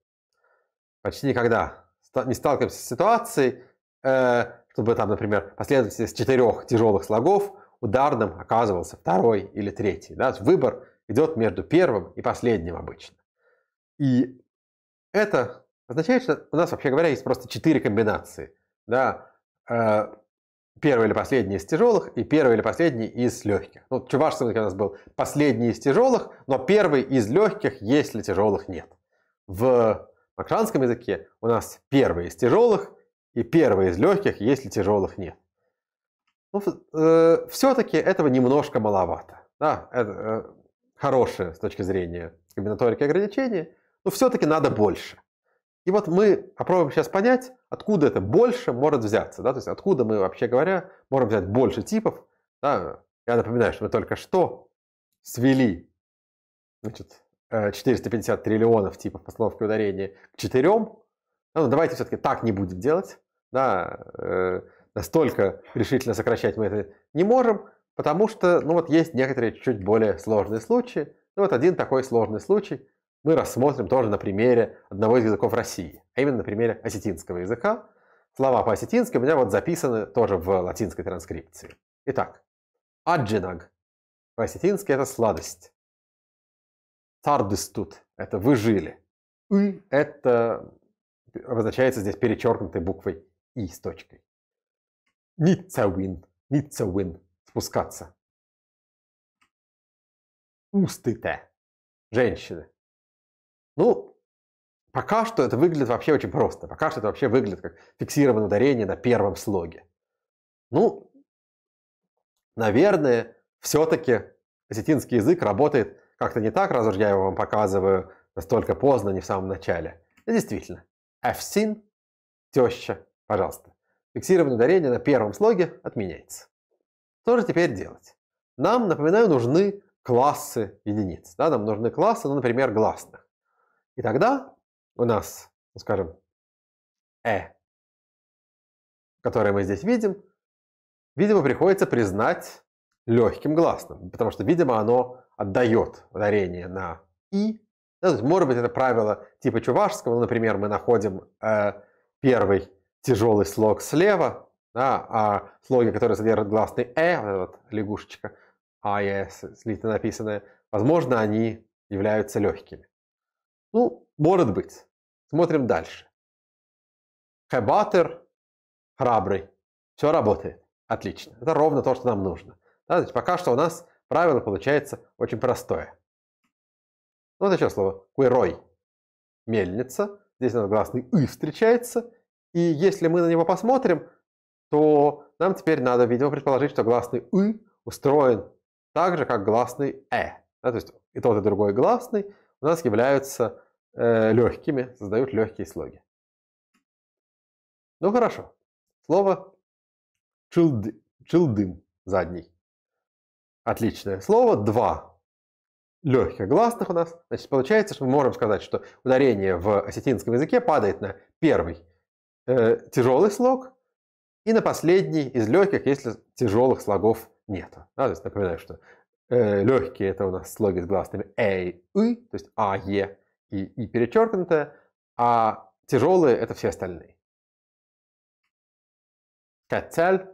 почти никогда не сталкиваемся с ситуацией, Э, чтобы там, например, последовательность из четырех тяжелых слогов ударным оказывался второй или третий. Да? Выбор идет между первым и последним обычно. И это означает, что у нас, вообще говоря, есть просто четыре комбинации. Да? Э, первый или последний из тяжелых и первый или последний из легких. Ну, чувашский у нас был последний из тяжелых, но первый из легких, если тяжелых нет. В макшанском языке у нас первый из тяжелых и первое из легких, если тяжелых нет. Ну, э, все-таки этого немножко маловато. Да, это э, хорошее с точки зрения комбинаторики ограничения, но все-таки надо больше. И вот мы попробуем сейчас понять, откуда это больше может взяться. Да? То есть откуда мы, вообще говоря, можем взять больше типов. Да? Я напоминаю, что мы только что свели значит, 450 э, триллионов типов постановки ударения к четырем. Ну, давайте все-таки так не будем делать да, э, настолько решительно сокращать мы это не можем, потому что, ну вот есть некоторые чуть более сложные случаи. Ну вот один такой сложный случай мы рассмотрим тоже на примере одного из языков России, а именно на примере осетинского языка. Слова по-осетински у меня вот записаны тоже в латинской транскрипции. Итак, аджинаг по-осетински это сладость. Тардыстут – это вы жили. И это э, обозначается здесь перечеркнутой буквой и с точкой. win, Ниццауин, win. спускаться. Устыте, женщины. Ну, пока что это выглядит вообще очень просто. Пока что это вообще выглядит как фиксированное ударение на первом слоге. Ну, наверное, все-таки осетинский язык работает как-то не так, раз уж я его вам показываю настолько поздно, не в самом начале. И действительно, Эфсин, теща, Пожалуйста. Фиксированное ударение на первом слоге отменяется. Что же теперь делать? Нам, напоминаю, нужны классы единиц. Да? Нам нужны классы, ну, например, гласных. И тогда у нас, ну, скажем, «э», которое мы здесь видим, видимо, приходится признать легким гласным, потому что, видимо, оно отдает ударение на «и». Да, то есть, может быть, это правило типа чувашского, ну, например, мы находим э, первый тяжелый слог слева, да, а слоги, которые содержат гласный «э», вот эта вот лягушечка, а я э, слитно написанное, возможно, они являются легкими. Ну, может быть. Смотрим дальше. Хэбатер – храбрый. Все работает. Отлично. Это ровно то, что нам нужно. Да, значит, пока что у нас правило получается очень простое. Вот еще слово. Куэрой – мельница. Здесь у нас гласный «ы» встречается. И если мы на него посмотрим, то нам теперь надо, видимо, предположить, что гласный «ы» устроен так же, как гласный «э». Да, то есть и тот, и другой гласный у нас являются э, легкими, создают легкие слоги. Ну хорошо. Слово чилд, «чилдым» задний. Отличное слово. Два легких гласных у нас. Значит, получается, что мы можем сказать, что ударение в осетинском языке падает на первый э, тяжелый слог, и на последний из легких, если тяжелых слогов нет. Да, то есть напоминаю, что э, легкие это у нас слоги с гласными э и «ы», то есть а, е и, и перечеркнутое, а тяжелые это все остальные. Кацаль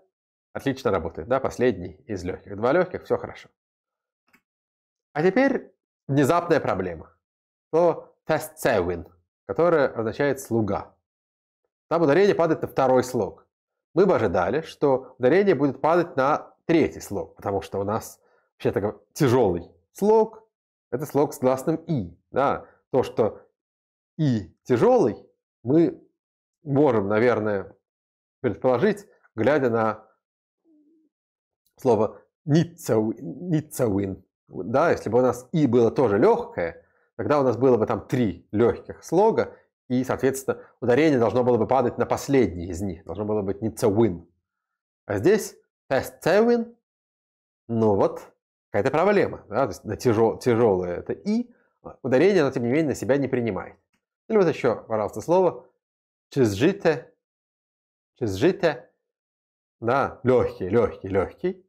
отлично работает, да, последний из легких. Два легких, все хорошо. А теперь внезапная проблема. То тасцевин, которое означает слуга. Там ударение падает на второй слог. Мы бы ожидали, что ударение будет падать на третий слог, потому что у нас вообще такой тяжелый слог. Это слог с гласным «и». Да? То, что «и» тяжелый, мы можем, наверное, предположить, глядя на слово «ницауин». Да, если бы у нас «и» было тоже легкое, тогда у нас было бы там три легких слога, и, соответственно, ударение должно было бы падать на последний из них. Должно было быть не цевин. А здесь тест цевин, ну вот, какая-то проблема. Да? То есть на тяжел, тяжелое это и, а ударение но тем не менее, на себя не принимает. Или вот еще, пожалуйста, слово чизжите, чизжите, да, легкий, легкий, легкий.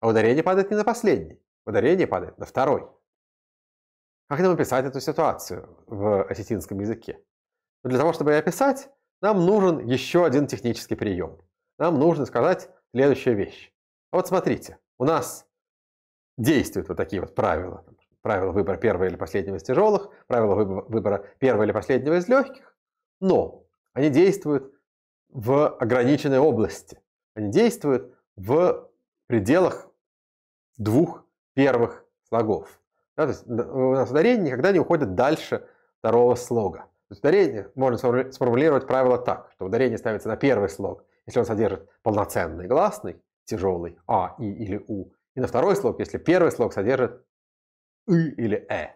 А ударение падает не на последний, ударение падает на второй. Как нам описать эту ситуацию в осетинском языке? Но для того, чтобы ее описать, нам нужен еще один технический прием. Нам нужно сказать следующую вещь. вот смотрите, у нас действуют вот такие вот правила. Правило выбора первого или последнего из тяжелых, правило выбора первого или последнего из легких. Но они действуют в ограниченной области. Они действуют в пределах двух первых слогов. Да, то есть у нас ударение никогда не уходит дальше второго слога ударение можно сформулировать правило так, что ударение ставится на первый слог, если он содержит полноценный гласный, тяжелый А, И или У, и на второй слог, если первый слог содержит И или Э.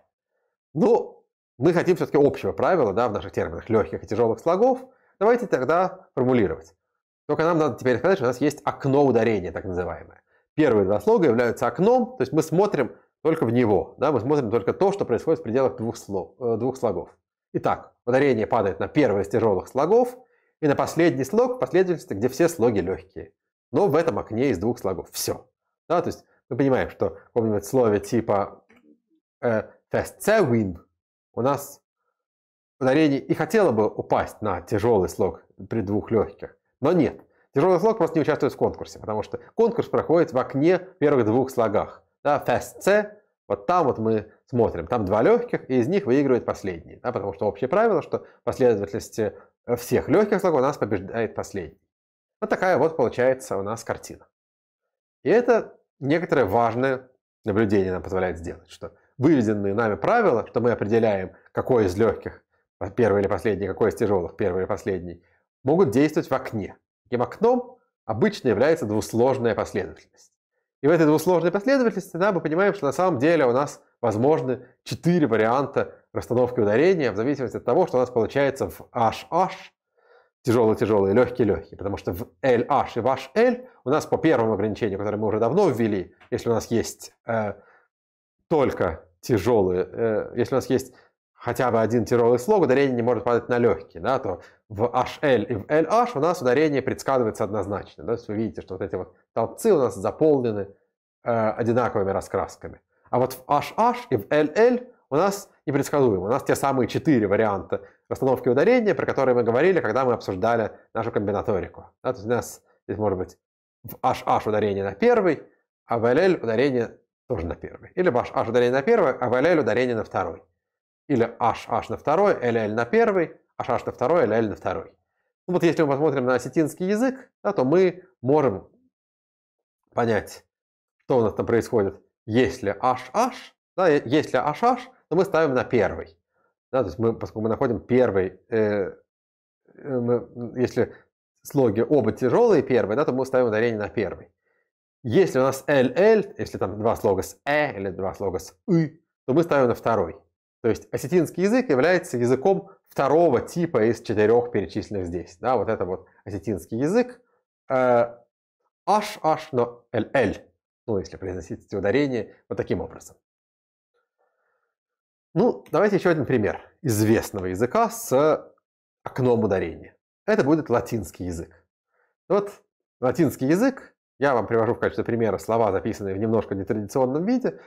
Но ну, мы хотим все-таки общего правила да, в наших терминах легких и тяжелых слогов. Давайте тогда формулировать. Только нам надо теперь сказать, что у нас есть окно ударения, так называемое. Первые два слога являются окном, то есть мы смотрим только в него. Да, мы смотрим только то, что происходит в пределах двух, слов, э, двух слогов. Итак, ударение падает на первый из тяжелых слогов и на последний слог последовательности, где все слоги легкие. Но в этом окне из двух слогов. Все. Да, то есть мы понимаем, что в каком-нибудь слове типа э, у нас ударение и хотело бы упасть на тяжелый слог при двух легких, но нет. Тяжелый слог просто не участвует в конкурсе, потому что конкурс проходит в окне первых двух слогах. Да, «фесце» Вот там вот мы смотрим, там два легких, и из них выигрывает последний, да, потому что общее правило, что последовательность э, всех легких слогов у нас побеждает последний. Вот такая вот получается у нас картина. И это некоторое важное наблюдение нам позволяет сделать, что выведенные нами правила, что мы определяем, какой из легких, э, первый или последний, какой из тяжелых, первый или последний, могут действовать в окне. Таким окном обычно является двусложная последовательность. И в этой двусложной последовательности да, мы понимаем, что на самом деле у нас возможны четыре варианта расстановки ударения в зависимости от того, что у нас получается в HH, тяжелый-тяжелый, легкий-легкий, потому что в LH и в HL у нас по первому ограничению, которое мы уже давно ввели, если у нас есть э, только тяжелые, э, если у нас есть хотя бы один тяжелый слог, ударение не может падать на легкий, да, то в HL и в LH у нас ударение предсказывается однозначно. Да? То есть вы видите, что вот эти вот толбцы у нас заполнены э, одинаковыми раскрасками. А вот в HH и в LL у нас непредсказуемо. У нас те самые четыре варианта расстановки ударения, про которые мы говорили, когда мы обсуждали нашу комбинаторику. Да? То есть у нас здесь может быть в HH ударение на первый, а в LL ударение тоже на первый. Или в HH ударение на первый, а в LL ударение на второй. Или HH на второй, LL на первый, на второй или Эльна II. Ну, вот если мы посмотрим на осетинский язык, да, то мы можем понять, что у нас там происходит. Если аш-аш, да, если аш-аш, то мы ставим на первый. Да, то есть мы, поскольку мы находим первый, э, э, мы, если слоги оба тяжелые первый, да, то мы ставим ударение на первый. Если у нас LL, если там два слога с «э» или два слога с «ы», то мы ставим на второй. То есть осетинский язык является языком второго типа из четырех перечисленных здесь. Да, вот это вот осетинский язык. Э, аш, но эль, эль. Ну, если произносить эти ударения вот таким образом. Ну, давайте еще один пример известного языка с окном ударения. Это будет латинский язык. Вот латинский язык, я вам привожу в качестве примера слова, записанные в немножко нетрадиционном виде,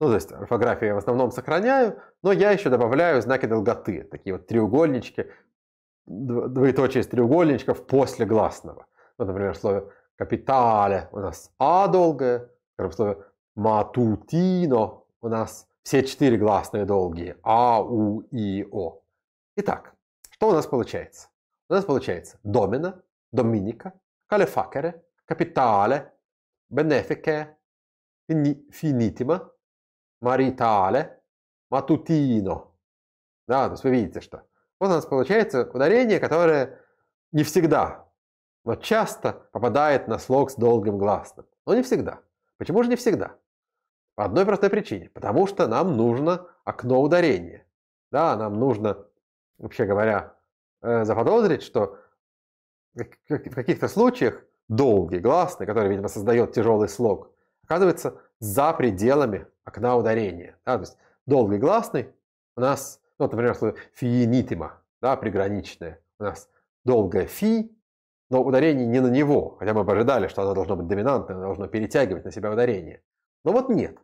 ну, то есть орфографию я в основном сохраняю, но я еще добавляю знаки долготы, такие вот треугольнички, двоеточие из треугольничков после гласного. Вот, например, в слове «капитале» у нас «а» долгое, в слове «матутино» у нас все четыре гласные долгие «а», «у», «и», «о». Итак, что у нас получается? У нас получается «домина», «доминика», «калефакере», «капитале», «бенефике», «финитима», Маритале. Матутино. Да, то есть вы видите, что. Вот у нас получается ударение, которое не всегда, но часто попадает на слог с долгим гласным. Но не всегда. Почему же не всегда? По одной простой причине. Потому что нам нужно окно ударения. Да, нам нужно, вообще говоря, э, заподозрить, что в каких-то случаях долгий гласный, который, видимо, создает тяжелый слог, оказывается за пределами окна ударения. Да? То есть долгий гласный у нас, ну, вот, например, фиенитима, да, приграничное, у нас долгое фи, но ударение не на него, хотя мы бы ожидали, что оно должно быть доминантным, оно должно перетягивать на себя ударение. Но вот нет.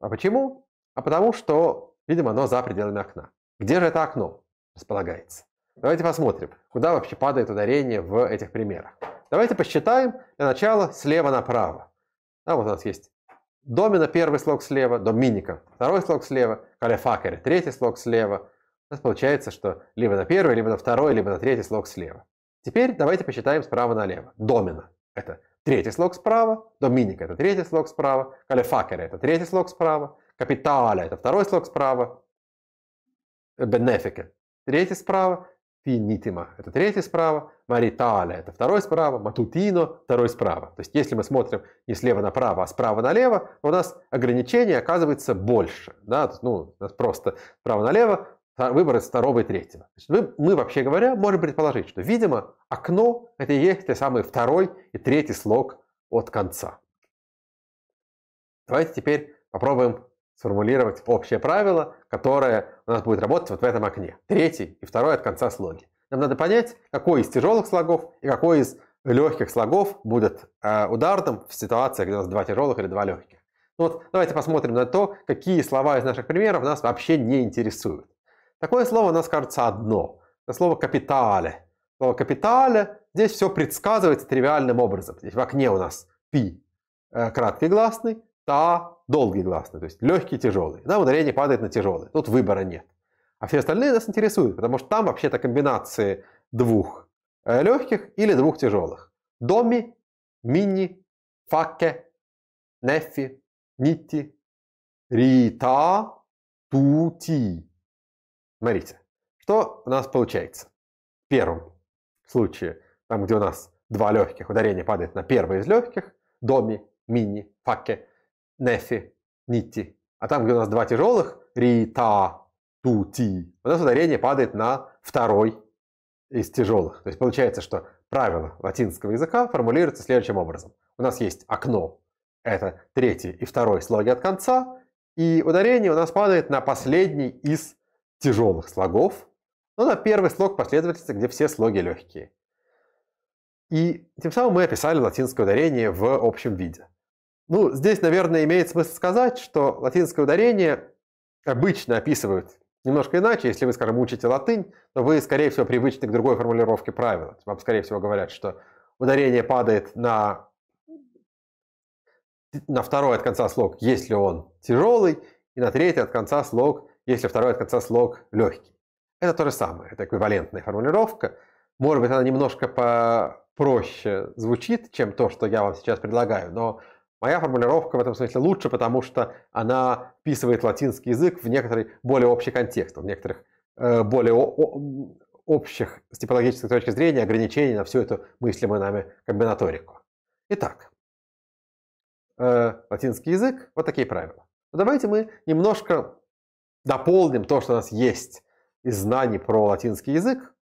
А почему? А потому что, видимо, оно за пределами окна. Где же это окно располагается? Давайте посмотрим, куда вообще падает ударение в этих примерах. Давайте посчитаем для начала слева направо. Да, вот у нас есть Домина первый слог слева, доминика второй слог слева, калефакере третий слог слева. У нас получается, что либо на первый, либо на второй, либо на третий слог слева. Теперь давайте посчитаем справа налево. Домина – это третий слог справа, доминика – это третий слог справа, калефакере – это третий слог справа, капиталя – это второй слог справа, бенефике – третий справа, финитима – это третий справа, маритале – это второй справа, матутино – второй справа. То есть если мы смотрим не слева направо, а справа налево, у нас ограничение оказывается больше. Да? Ну, у нас просто справа налево выбор из второго и третьего. То мы, мы, вообще говоря, можем предположить, что, видимо, окно – это и есть те самые второй и третий слог от конца. Давайте теперь попробуем сформулировать общее правило, которое у нас будет работать вот в этом окне. Третий и второй от конца слоги. Нам надо понять, какой из тяжелых слогов и какой из легких слогов будет э, ударным в ситуации, где у нас два тяжелых или два легких. Ну вот давайте посмотрим на то, какие слова из наших примеров нас вообще не интересуют. Такое слово у нас кажется одно. Это слово «капитале». Слово «капитале» здесь все предсказывается тривиальным образом. Здесь в окне у нас «пи» э, краткий гласный, «та» долгий гласный, то есть легкий, тяжелый. Нам ударение падает на тяжелый, тут выбора нет. А все остальные нас интересуют, потому что там вообще-то комбинации двух э, легких или двух тяжелых. Доми, мини, Факе, неффи, Нити, рита, тути. Смотрите, что у нас получается. В первом случае, там где у нас два легких, ударение падает на первый из легких, доми, мини, Факе Нефи, Нитти. А там, где у нас два тяжелых, Ри, Та, Ту, Ти, у нас ударение падает на второй из тяжелых. То есть получается, что правило латинского языка формулируется следующим образом. У нас есть окно, это третий и второй слоги от конца, и ударение у нас падает на последний из тяжелых слогов, но ну, на первый слог последовательности, где все слоги легкие. И тем самым мы описали латинское ударение в общем виде. Ну, здесь, наверное, имеет смысл сказать, что латинское ударение обычно описывают немножко иначе. Если вы, скажем, учите латынь, то вы, скорее всего, привычны к другой формулировке правила. Вам, скорее всего, говорят, что ударение падает на, на второй от конца слог, если он тяжелый, и на третий от конца слог, если второй от конца слог легкий. Это то же самое, это эквивалентная формулировка. Может быть, она немножко попроще звучит, чем то, что я вам сейчас предлагаю, но Моя формулировка в этом смысле лучше, потому что она вписывает латинский язык в некоторый более общий контекст, в некоторых э, более о- общих с типологической точки зрения ограничений на всю эту мыслимую нами комбинаторику. Итак, э, латинский язык, вот такие правила. Но ну, давайте мы немножко дополним то, что у нас есть из знаний про латинский язык,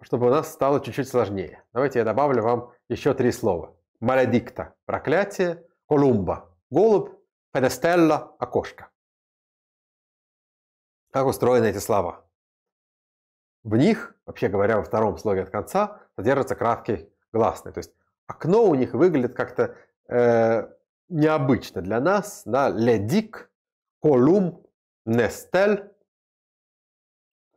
чтобы у нас стало чуть-чуть сложнее. Давайте я добавлю вам еще три слова – Маледикта – проклятие, Колумба – голубь, Педестелла, окошко. Как устроены эти слова? В них, вообще говоря, во втором слоге от конца содержится краткий гласный. То есть окно у них выглядит как-то э, необычно для нас. Да? Ледик, колум, нестель.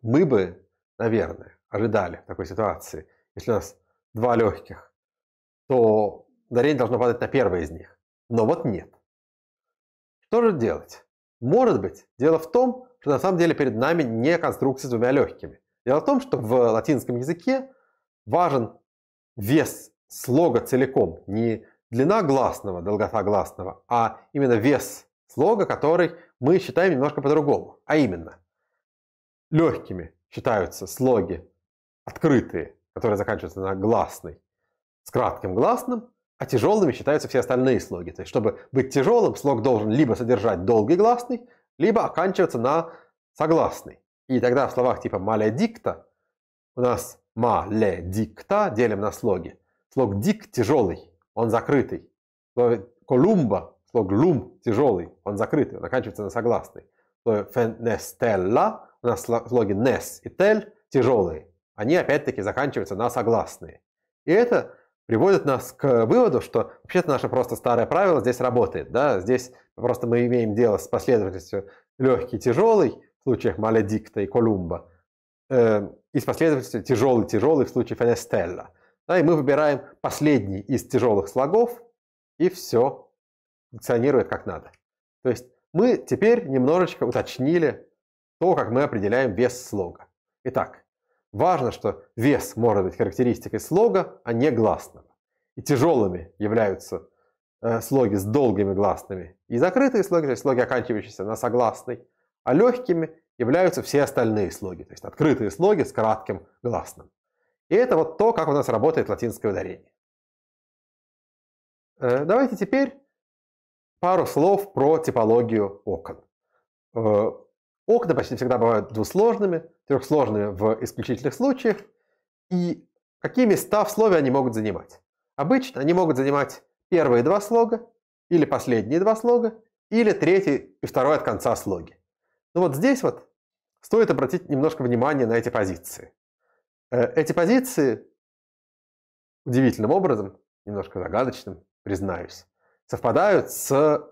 Мы бы, наверное, ожидали в такой ситуации, если у нас два легких, то Ударение должно падать на первое из них. Но вот нет. Что же делать? Может быть, дело в том, что на самом деле перед нами не конструкция с двумя легкими. Дело в том, что в латинском языке важен вес слога целиком, не длина гласного, долгота гласного, а именно вес слога, который мы считаем немножко по-другому. А именно, легкими считаются слоги открытые, которые заканчиваются на гласный, с кратким гласным, а тяжелыми считаются все остальные слоги. То есть, чтобы быть тяжелым, слог должен либо содержать долгий гласный, либо оканчиваться на согласный. И тогда в словах типа «маледикта» у нас «маледикта» делим на слоги. Слог «дик» тяжелый, он закрытый. Слово «колумба» слог «лум» тяжелый, он закрытый, он оканчивается на согласный. Слово «фенестелла» у нас слоги «нес» и «тель» тяжелые. Они опять-таки заканчиваются на согласные. И это приводит нас к выводу, что вообще-то наше просто старое правило здесь работает. Да? Здесь просто мы имеем дело с последовательностью легкий, тяжелый в случаях Маледикта и Колумба, э, и с последовательностью тяжелый, тяжелый в случае Фенестелла. Да? И мы выбираем последний из тяжелых слогов, и все функционирует как надо. То есть мы теперь немножечко уточнили то, как мы определяем вес слога. Итак, Важно, что вес может быть характеристикой слога, а не гласного. И тяжелыми являются э, слоги с долгими гласными и закрытые слоги, то есть слоги, оканчивающиеся на согласный, а легкими являются все остальные слоги, то есть открытые слоги с кратким гласным. И это вот то, как у нас работает латинское ударение. Э, давайте теперь пару слов про типологию окон. Э, окна почти всегда бывают двусложными, трехсложными в исключительных случаях, и какие места в слове они могут занимать. Обычно они могут занимать первые два слога, или последние два слога, или третий и второй от конца слоги. Ну вот здесь вот стоит обратить немножко внимания на эти позиции. Э, эти позиции удивительным образом, немножко загадочным, признаюсь, совпадают с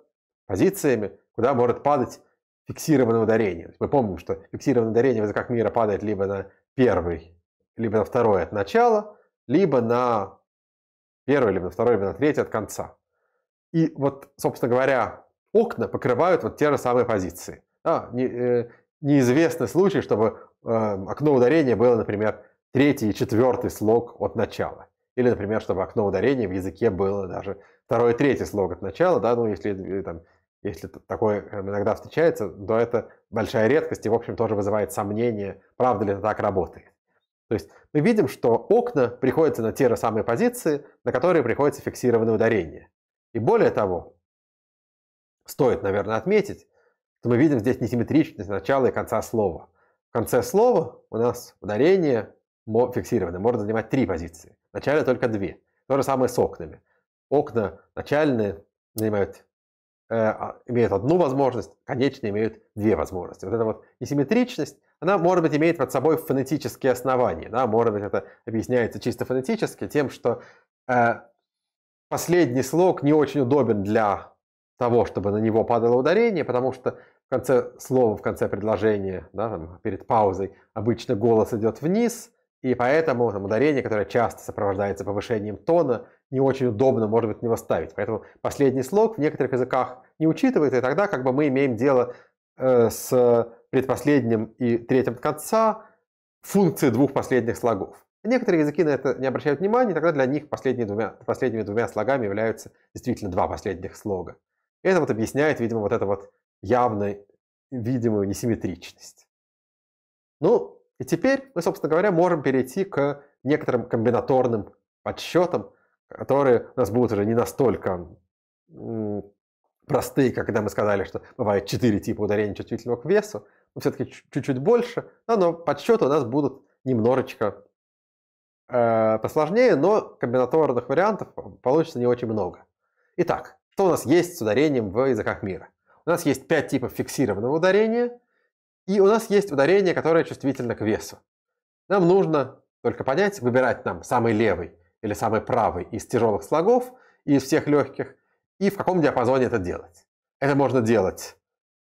позициями, куда может падать фиксированным ударением. Мы помним, что фиксированное ударение в языках мира падает либо на первый, либо на второй от начала, либо на первый, либо на второй, либо на третий от конца. И вот, собственно говоря, окна покрывают вот те же самые позиции. А, не, э, неизвестный случай, чтобы э, окно ударения было, например, третий и четвертый слог от начала. Или, например, чтобы окно ударения в языке было даже второй и третий слог от начала, да, ну, если э, там если такое э, иногда встречается, то это большая редкость и, в общем, тоже вызывает сомнение, правда ли это так работает. То есть мы видим, что окна приходятся на те же самые позиции, на которые приходится фиксированное ударение. И более того, стоит, наверное, отметить, что мы видим здесь несимметричность начала и конца слова. В конце слова у нас ударение фиксировано, может занимать три позиции. В начале только две. То же самое с окнами. Окна начальные занимают Э, а, имеют одну возможность, конечные имеют две возможности. Вот эта вот несимметричность, она, может быть, имеет под собой фонетические основания. Да? Может быть, это объясняется чисто фонетически тем, что э, последний слог не очень удобен для того, чтобы на него падало ударение, потому что в конце слова, в конце предложения, да, там, перед паузой, обычно голос идет вниз, и поэтому там, ударение, которое часто сопровождается повышением тона, не очень удобно, может быть, не восставить. Поэтому последний слог в некоторых языках не учитывается, и тогда как бы мы имеем дело э, с предпоследним и третьим конца функции двух последних слогов. Некоторые языки на это не обращают внимания, и тогда для них последними двумя, последними двумя слогами являются действительно два последних слога. И это вот объясняет, видимо, вот эту вот явную, видимую несимметричность. Ну, и теперь мы, собственно говоря, можем перейти к некоторым комбинаторным подсчетам, которые у нас будут уже не настолько простые, как когда мы сказали, что бывает четыре типа ударения чувствительного к весу, но все-таки чуть-чуть больше, да, но подсчеты у нас будут немножечко э, посложнее, но комбинаторных вариантов получится не очень много. Итак, что у нас есть с ударением в языках мира? У нас есть пять типов фиксированного ударения, и у нас есть ударение, которое чувствительно к весу. Нам нужно только понять, выбирать нам самый левый или самый правый из тяжелых слогов, и из всех легких, и в каком диапазоне это делать. Это можно делать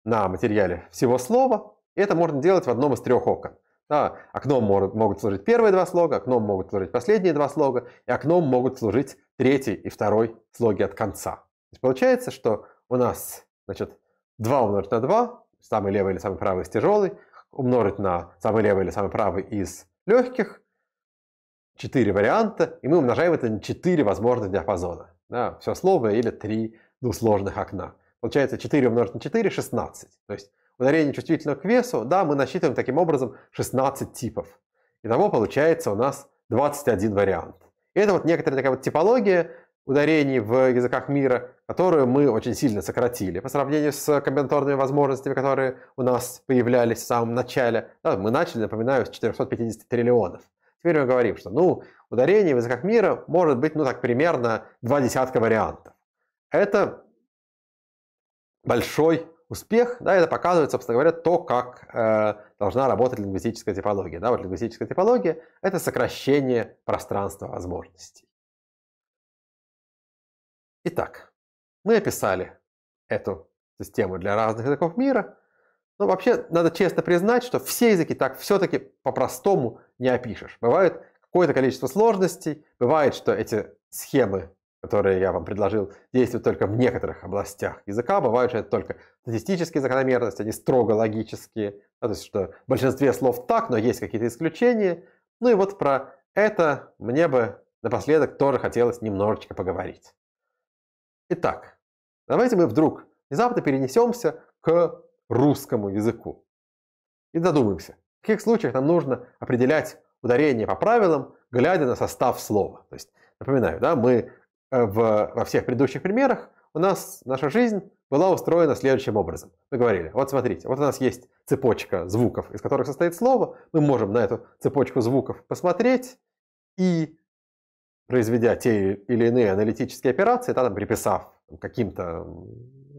на материале всего слова, и это можно делать в одном из трех окон. Да, окном могут, могут служить первые два слога, окном могут служить последние два слога, и окном могут служить третий и второй слоги от конца. То есть получается, что у нас значит, 2 умножить на 2 самый левый или самый правый из тяжелый, умножить на самый левый или самый правый из легких, четыре варианта, и мы умножаем это на четыре возможных диапазона. Да, все слово или три двусложных окна. Получается 4 умножить на 4 – 16. То есть ударение чувствительно к весу, да, мы насчитываем таким образом 16 типов. Итого получается у нас 21 вариант. И это вот некоторая такая вот типология ударений в языках мира, которую мы очень сильно сократили по сравнению с комбинаторными возможностями, которые у нас появлялись в самом начале. Да, мы начали, напоминаю, с 450 триллионов. Теперь мы говорим, что ну, ударение в языках мира может быть ну, так, примерно два десятка вариантов. Это большой успех, да, это показывает, собственно говоря, то, как э, должна работать лингвистическая типология. Да, вот лингвистическая типология – это сокращение пространства возможностей. Итак, мы описали эту систему для разных языков мира. Но вообще надо честно признать, что все языки так все-таки по-простому не опишешь. Бывает какое-то количество сложностей, бывает, что эти схемы, которые я вам предложил, действуют только в некоторых областях языка, бывает, что это только статистические закономерности, они строго логические, да, ну, то есть что в большинстве слов так, но есть какие-то исключения. Ну и вот про это мне бы напоследок тоже хотелось немножечко поговорить. Итак, давайте мы вдруг внезапно перенесемся к русскому языку. И задумаемся, в каких случаях нам нужно определять ударение по правилам, глядя на состав слова. То есть, напоминаю, да, мы э, в, во всех предыдущих примерах у нас наша жизнь была устроена следующим образом. Мы говорили, вот смотрите, вот у нас есть цепочка звуков, из которых состоит слово, мы можем на эту цепочку звуков посмотреть и произведя те или иные аналитические операции, да, там, приписав каким-то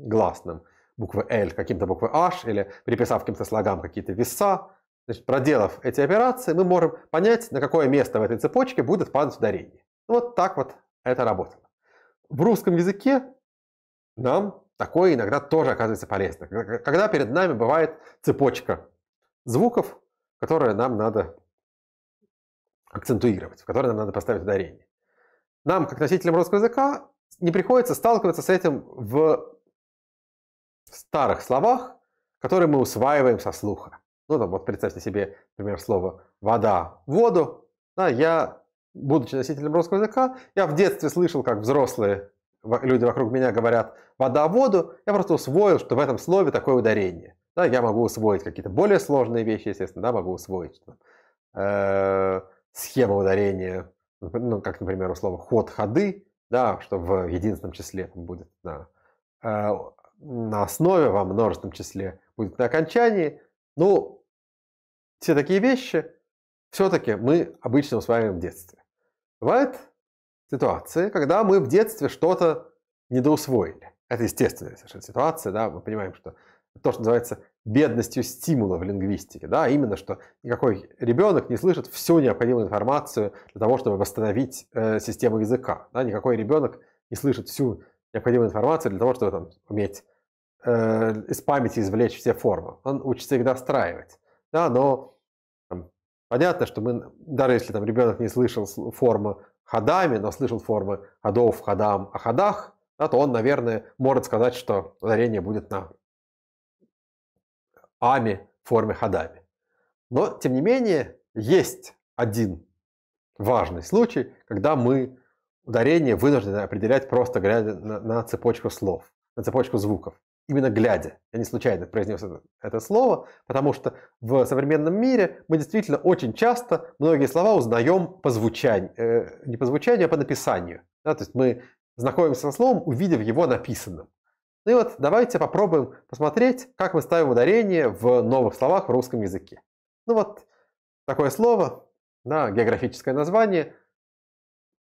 гласным буквы L, каким-то буквы H, или приписав каким-то слогам какие-то веса, значит, проделав эти операции, мы можем понять, на какое место в этой цепочке будет падать ударение. Вот так вот это работало. В русском языке нам такое иногда тоже оказывается полезно. Когда перед нами бывает цепочка звуков, которые нам надо акцентуировать, в которые нам надо поставить ударение нам, как носителям русского языка, не приходится сталкиваться с этим в старых словах, которые мы усваиваем со слуха. Ну, там, вот представьте себе, например, слово «вода» — «воду». Да, я, будучи носителем русского языка, я в детстве слышал, как взрослые люди вокруг меня говорят «вода» — «воду». Я просто усвоил, что в этом слове такое ударение. Да, я могу усвоить какие-то более сложные вещи, естественно, да, могу усвоить что, э, схему ударения ну, как, например, у слова ход-ходы, да, что в единственном числе будет на, э, на основе, во множественном числе будет на окончании. Ну, все такие вещи все-таки мы обычно усваиваем в детстве. Бывают ситуации, когда мы в детстве что-то недоусвоили. Это естественная совершенно ситуация, да, мы понимаем, что то, что называется бедностью стимула в лингвистике, да, а именно что никакой ребенок не слышит всю необходимую информацию для того, чтобы восстановить э, систему языка, да, никакой ребенок не слышит всю необходимую информацию для того, чтобы там уметь э, из памяти извлечь все формы, он учится их достраивать, да, но там, понятно, что мы даже если там ребенок не слышал формы ходами, но слышал формы ходов, ходам, о ходах, да, то он, наверное, может сказать, что ударение будет на ами форме хадами. Но, тем не менее, есть один важный случай, когда мы ударение вынуждены определять просто глядя на, на цепочку слов, на цепочку звуков. Именно глядя. Я не случайно произнес это, это слово, потому что в современном мире мы действительно очень часто многие слова узнаем по звучанию, э, не по звучанию, а по написанию. Да, то есть мы знакомимся со словом, увидев его написанным. Ну и вот давайте попробуем посмотреть, как мы ставим ударение в новых словах в русском языке. Ну вот такое слово, да, географическое название.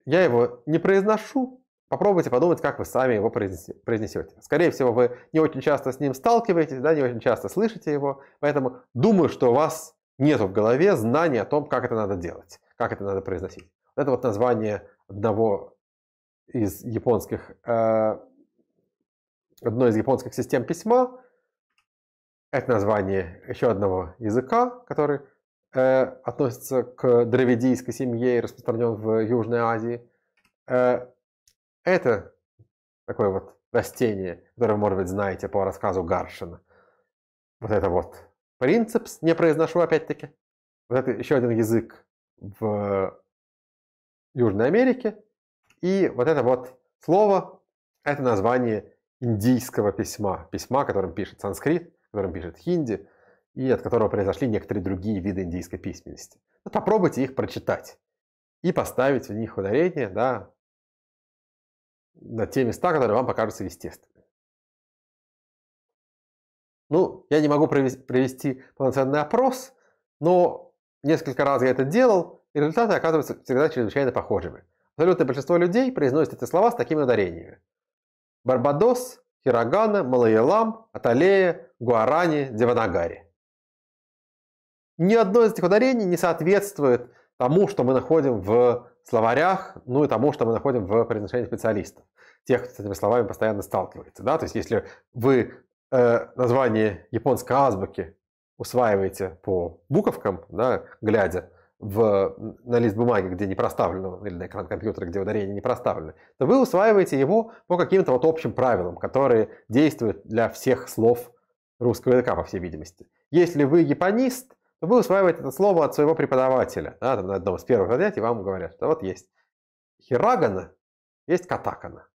Я его не произношу. Попробуйте подумать, как вы сами его произнесете. Скорее всего, вы не очень часто с ним сталкиваетесь, да, не очень часто слышите его. Поэтому думаю, что у вас нет в голове знания о том, как это надо делать, как это надо произносить. это вот название одного из японских э, одной из японских систем письма. Это название еще одного языка, который э, относится к дравидийской семье и распространен в Южной Азии. Э, это такое вот растение, которое может быть, знаете по рассказу Гаршина. Вот это вот принципс, не произношу опять-таки. Вот это еще один язык в Южной Америке. И вот это вот слово, это название индийского письма, письма, которым пишет санскрит, которым пишет хинди, и от которого произошли некоторые другие виды индийской письменности. Ну, попробуйте их прочитать и поставить в них ударение да, на те места, которые вам покажутся естественными. Ну, я не могу провести полноценный опрос, но несколько раз я это делал, и результаты оказываются всегда чрезвычайно похожими. Абсолютное большинство людей произносит эти слова с такими ударениями. Барбадос, Хирогана, Малаялам, Аталея, Гуарани, Деванагари. Ни одно из этих ударений не соответствует тому, что мы находим в словарях, ну и тому, что мы находим в произношении специалистов. Тех, кто с этими словами постоянно сталкивается. Да? То есть, если вы э, название японской азбуки усваиваете по буковкам, да, глядя, в, на лист бумаги, где не проставлено, ну, или на экран компьютера, где ударение не проставлено, то вы усваиваете его по каким-то вот общим правилам, которые действуют для всех слов русского языка, по всей видимости. Если вы японист, то вы усваиваете это слово от своего преподавателя. Да, там на одном из первых занятий вам говорят, что вот есть хирагана, есть катакана.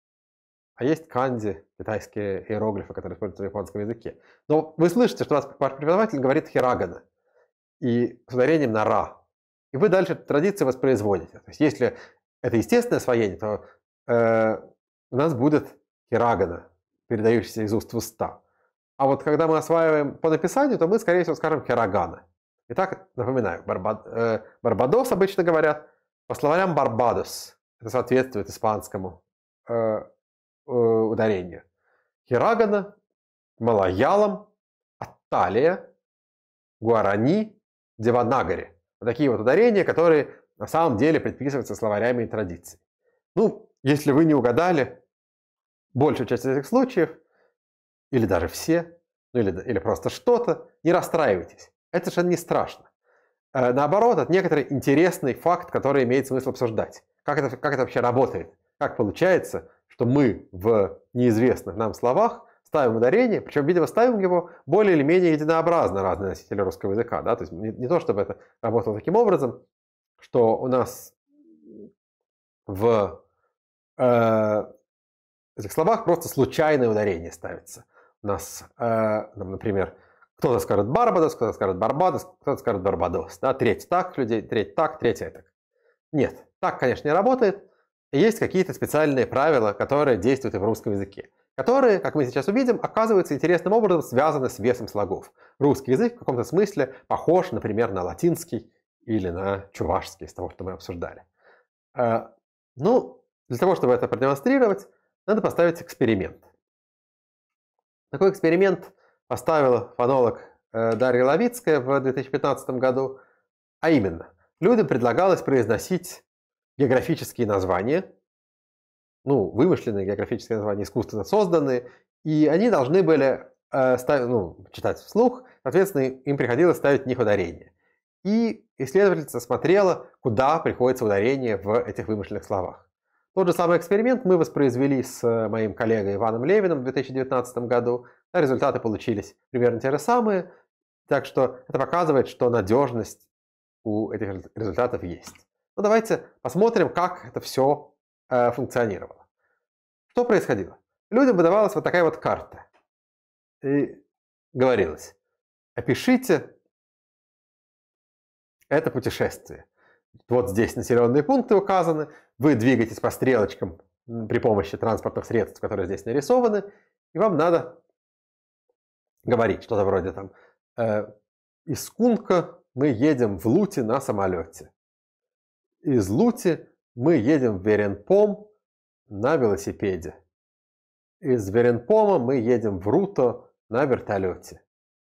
А есть канди, китайские иероглифы, которые используются в японском языке. Но вы слышите, что у вас преподаватель говорит хирагана. И с ударением на ра, и вы дальше традиции воспроизводите. То есть если это естественное освоение, то э, у нас будет хирагана, передающаяся из уст в уста. А вот когда мы осваиваем по написанию, то мы, скорее всего, скажем хирагана. Итак, напоминаю, барбад, э, барбадос обычно говорят, по словарям барбадос. Это соответствует испанскому э, э, ударению. Хирагана, малаялам, Атталия, Гуарани, Деванагари – вот такие вот ударения, которые на самом деле предписываются словарями и традицией. Ну, если вы не угадали, большую часть этих случаев, или даже все, ну или, или просто что-то, не расстраивайтесь. Это совершенно не страшно. Э, наоборот, это некоторый интересный факт, который имеет смысл обсуждать. Как это, как это вообще работает? Как получается, что мы в неизвестных нам словах ставим ударение, причем, видимо, ставим его более или менее единообразно разные носители русского языка, да, то есть не, не то, чтобы это работало таким образом, что у нас в э, этих словах просто случайное ударение ставится. У нас, э, например, кто-то скажет Барбадос, кто-то скажет Барбадос, кто-то скажет Барбадос. Да? Треть так людей, треть так, треть так. Нет, так, конечно, не работает. Есть какие-то специальные правила, которые действуют и в русском языке которые, как мы сейчас увидим, оказываются интересным образом связаны с весом слогов. Русский язык в каком-то смысле похож, например, на латинский или на чувашский, из того, что мы обсуждали. Э, ну, для того, чтобы это продемонстрировать, надо поставить эксперимент. Такой эксперимент поставил фонолог э, Дарья Ловицкая в 2015 году, а именно, людям предлагалось произносить географические названия – ну, вымышленные географические названия, искусственно созданы, и они должны были э, став... ну, читать вслух, соответственно, им приходилось ставить в них ударение. И исследовательница смотрела, куда приходится ударение в этих вымышленных словах. Тот же самый эксперимент мы воспроизвели с э, моим коллегой Иваном Левиным в 2019 году. А результаты получились примерно те же самые. Так что это показывает, что надежность у этих результатов есть. Ну давайте посмотрим, как это все Э, функционировала. Что происходило? Людям выдавалась вот такая вот карта. И говорилось, опишите это путешествие. Вот здесь населенные пункты указаны, вы двигаетесь по стрелочкам при помощи транспортных средств, которые здесь нарисованы, и вам надо говорить что-то вроде там э, «Из Кунка мы едем в Лути на самолете». Из Лути мы едем в Веренпом на велосипеде. Из Веренпома мы едем в Руто на вертолете.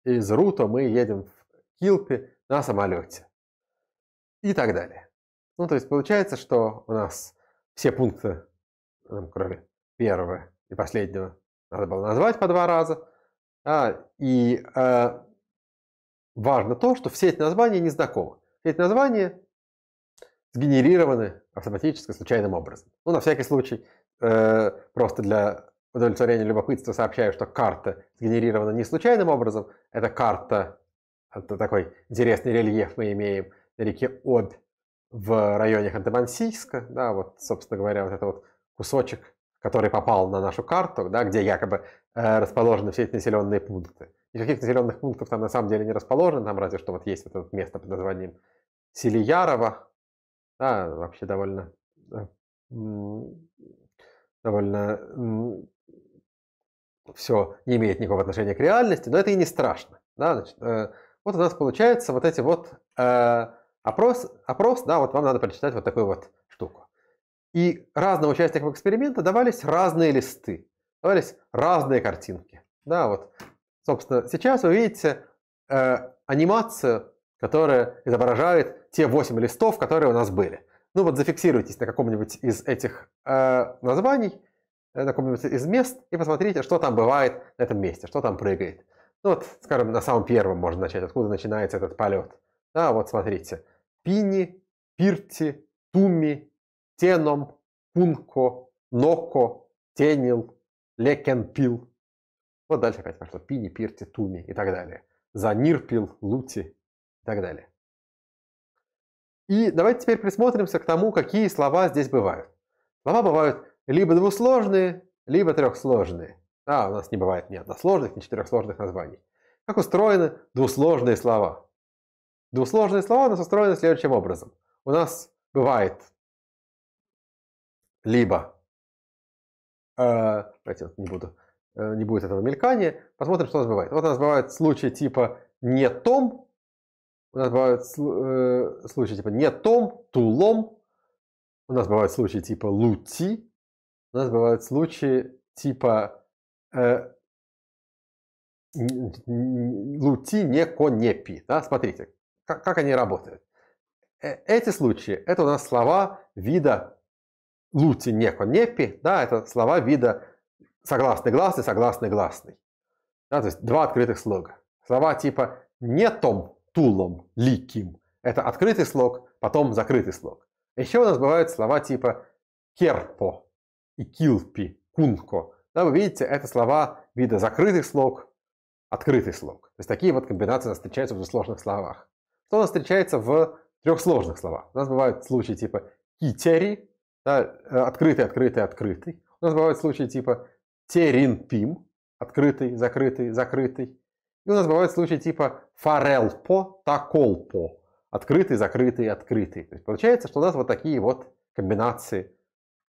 Из Руто мы едем в Килпи на самолете. И так далее. Ну, то есть получается, что у нас все пункты, кроме первого и последнего, надо было назвать по два раза. А, и э, важно то, что все эти названия не знакомы. Все эти названия сгенерированы автоматически случайным образом. Ну, на всякий случай, э, просто для удовлетворения любопытства сообщаю, что карта сгенерирована не случайным образом. Это карта, это такой интересный рельеф мы имеем на реке Обь в районе Ханты-Мансийска. Да, вот, собственно говоря, вот это вот кусочек, который попал на нашу карту, да, где якобы э, расположены все эти населенные пункты. Никаких населенных пунктов там на самом деле не расположено, там разве что вот есть вот это место под названием Селиярова, да, вообще довольно, довольно все не имеет никакого отношения к реальности, но это и не страшно. Да? Значит, э, вот у нас получается вот эти вот э, опрос, опрос, да, вот вам надо прочитать вот такую вот штуку. И разным участникам эксперимента давались разные листы, давались разные картинки. Да, вот, собственно, сейчас вы видите э, анимацию которая изображает те 8 листов, которые у нас были. Ну вот зафиксируйтесь на каком-нибудь из этих э, названий, э, на каком-нибудь из мест и посмотрите, что там бывает на этом месте, что там прыгает. Ну вот, скажем, на самом первом можно начать, откуда начинается этот полет. Да, вот смотрите. Пини, Пирти, Туми, Теном, Пунко, Ноко, Тенил, Лекенпил. Вот дальше опять пошло. Пини, Пирти, Туми и так далее. Занирпил, Лути, так далее. И давайте теперь присмотримся к тому, какие слова здесь бывают. Слова бывают либо двусложные, либо трехсложные. А, у нас не бывает ни односложных, ни четырехсложных названий. Как устроены двусложные слова? Двусложные слова у нас устроены следующим образом. У нас бывает либо... Э, давайте вот не буду... Э, не будет этого мелькания. Посмотрим, что у нас бывает. Вот у нас бывают случаи типа «не том», у нас бывают э, случаи типа не том, тулом. У нас бывают случаи типа лути. У нас бывают случаи типа э, лути не конепи. Да? Смотрите, как, как они работают. Э, эти случаи, это у нас слова вида лути не конепи. Да? Это слова вида согласный гласный, согласный гласный. Да? То есть два открытых слога. Слова типа не том, тулом, ликим. Это открытый слог, потом закрытый слог. Еще у нас бывают слова типа керпо и килпи, кунко. Да, вы видите, это слова вида закрытый слог, открытый слог. То есть такие вот комбинации у нас встречаются в сложных словах. Что у нас встречается в трехсложных словах? У нас бывают случаи типа китери, да, э, открытый, открытый, открытый. У нас бывают случаи типа теринпим, открытый, закрытый, закрытый. И у нас бывают случаи типа форелпо, таколпо. Открытый, закрытый, открытый. То есть получается, что у нас вот такие вот комбинации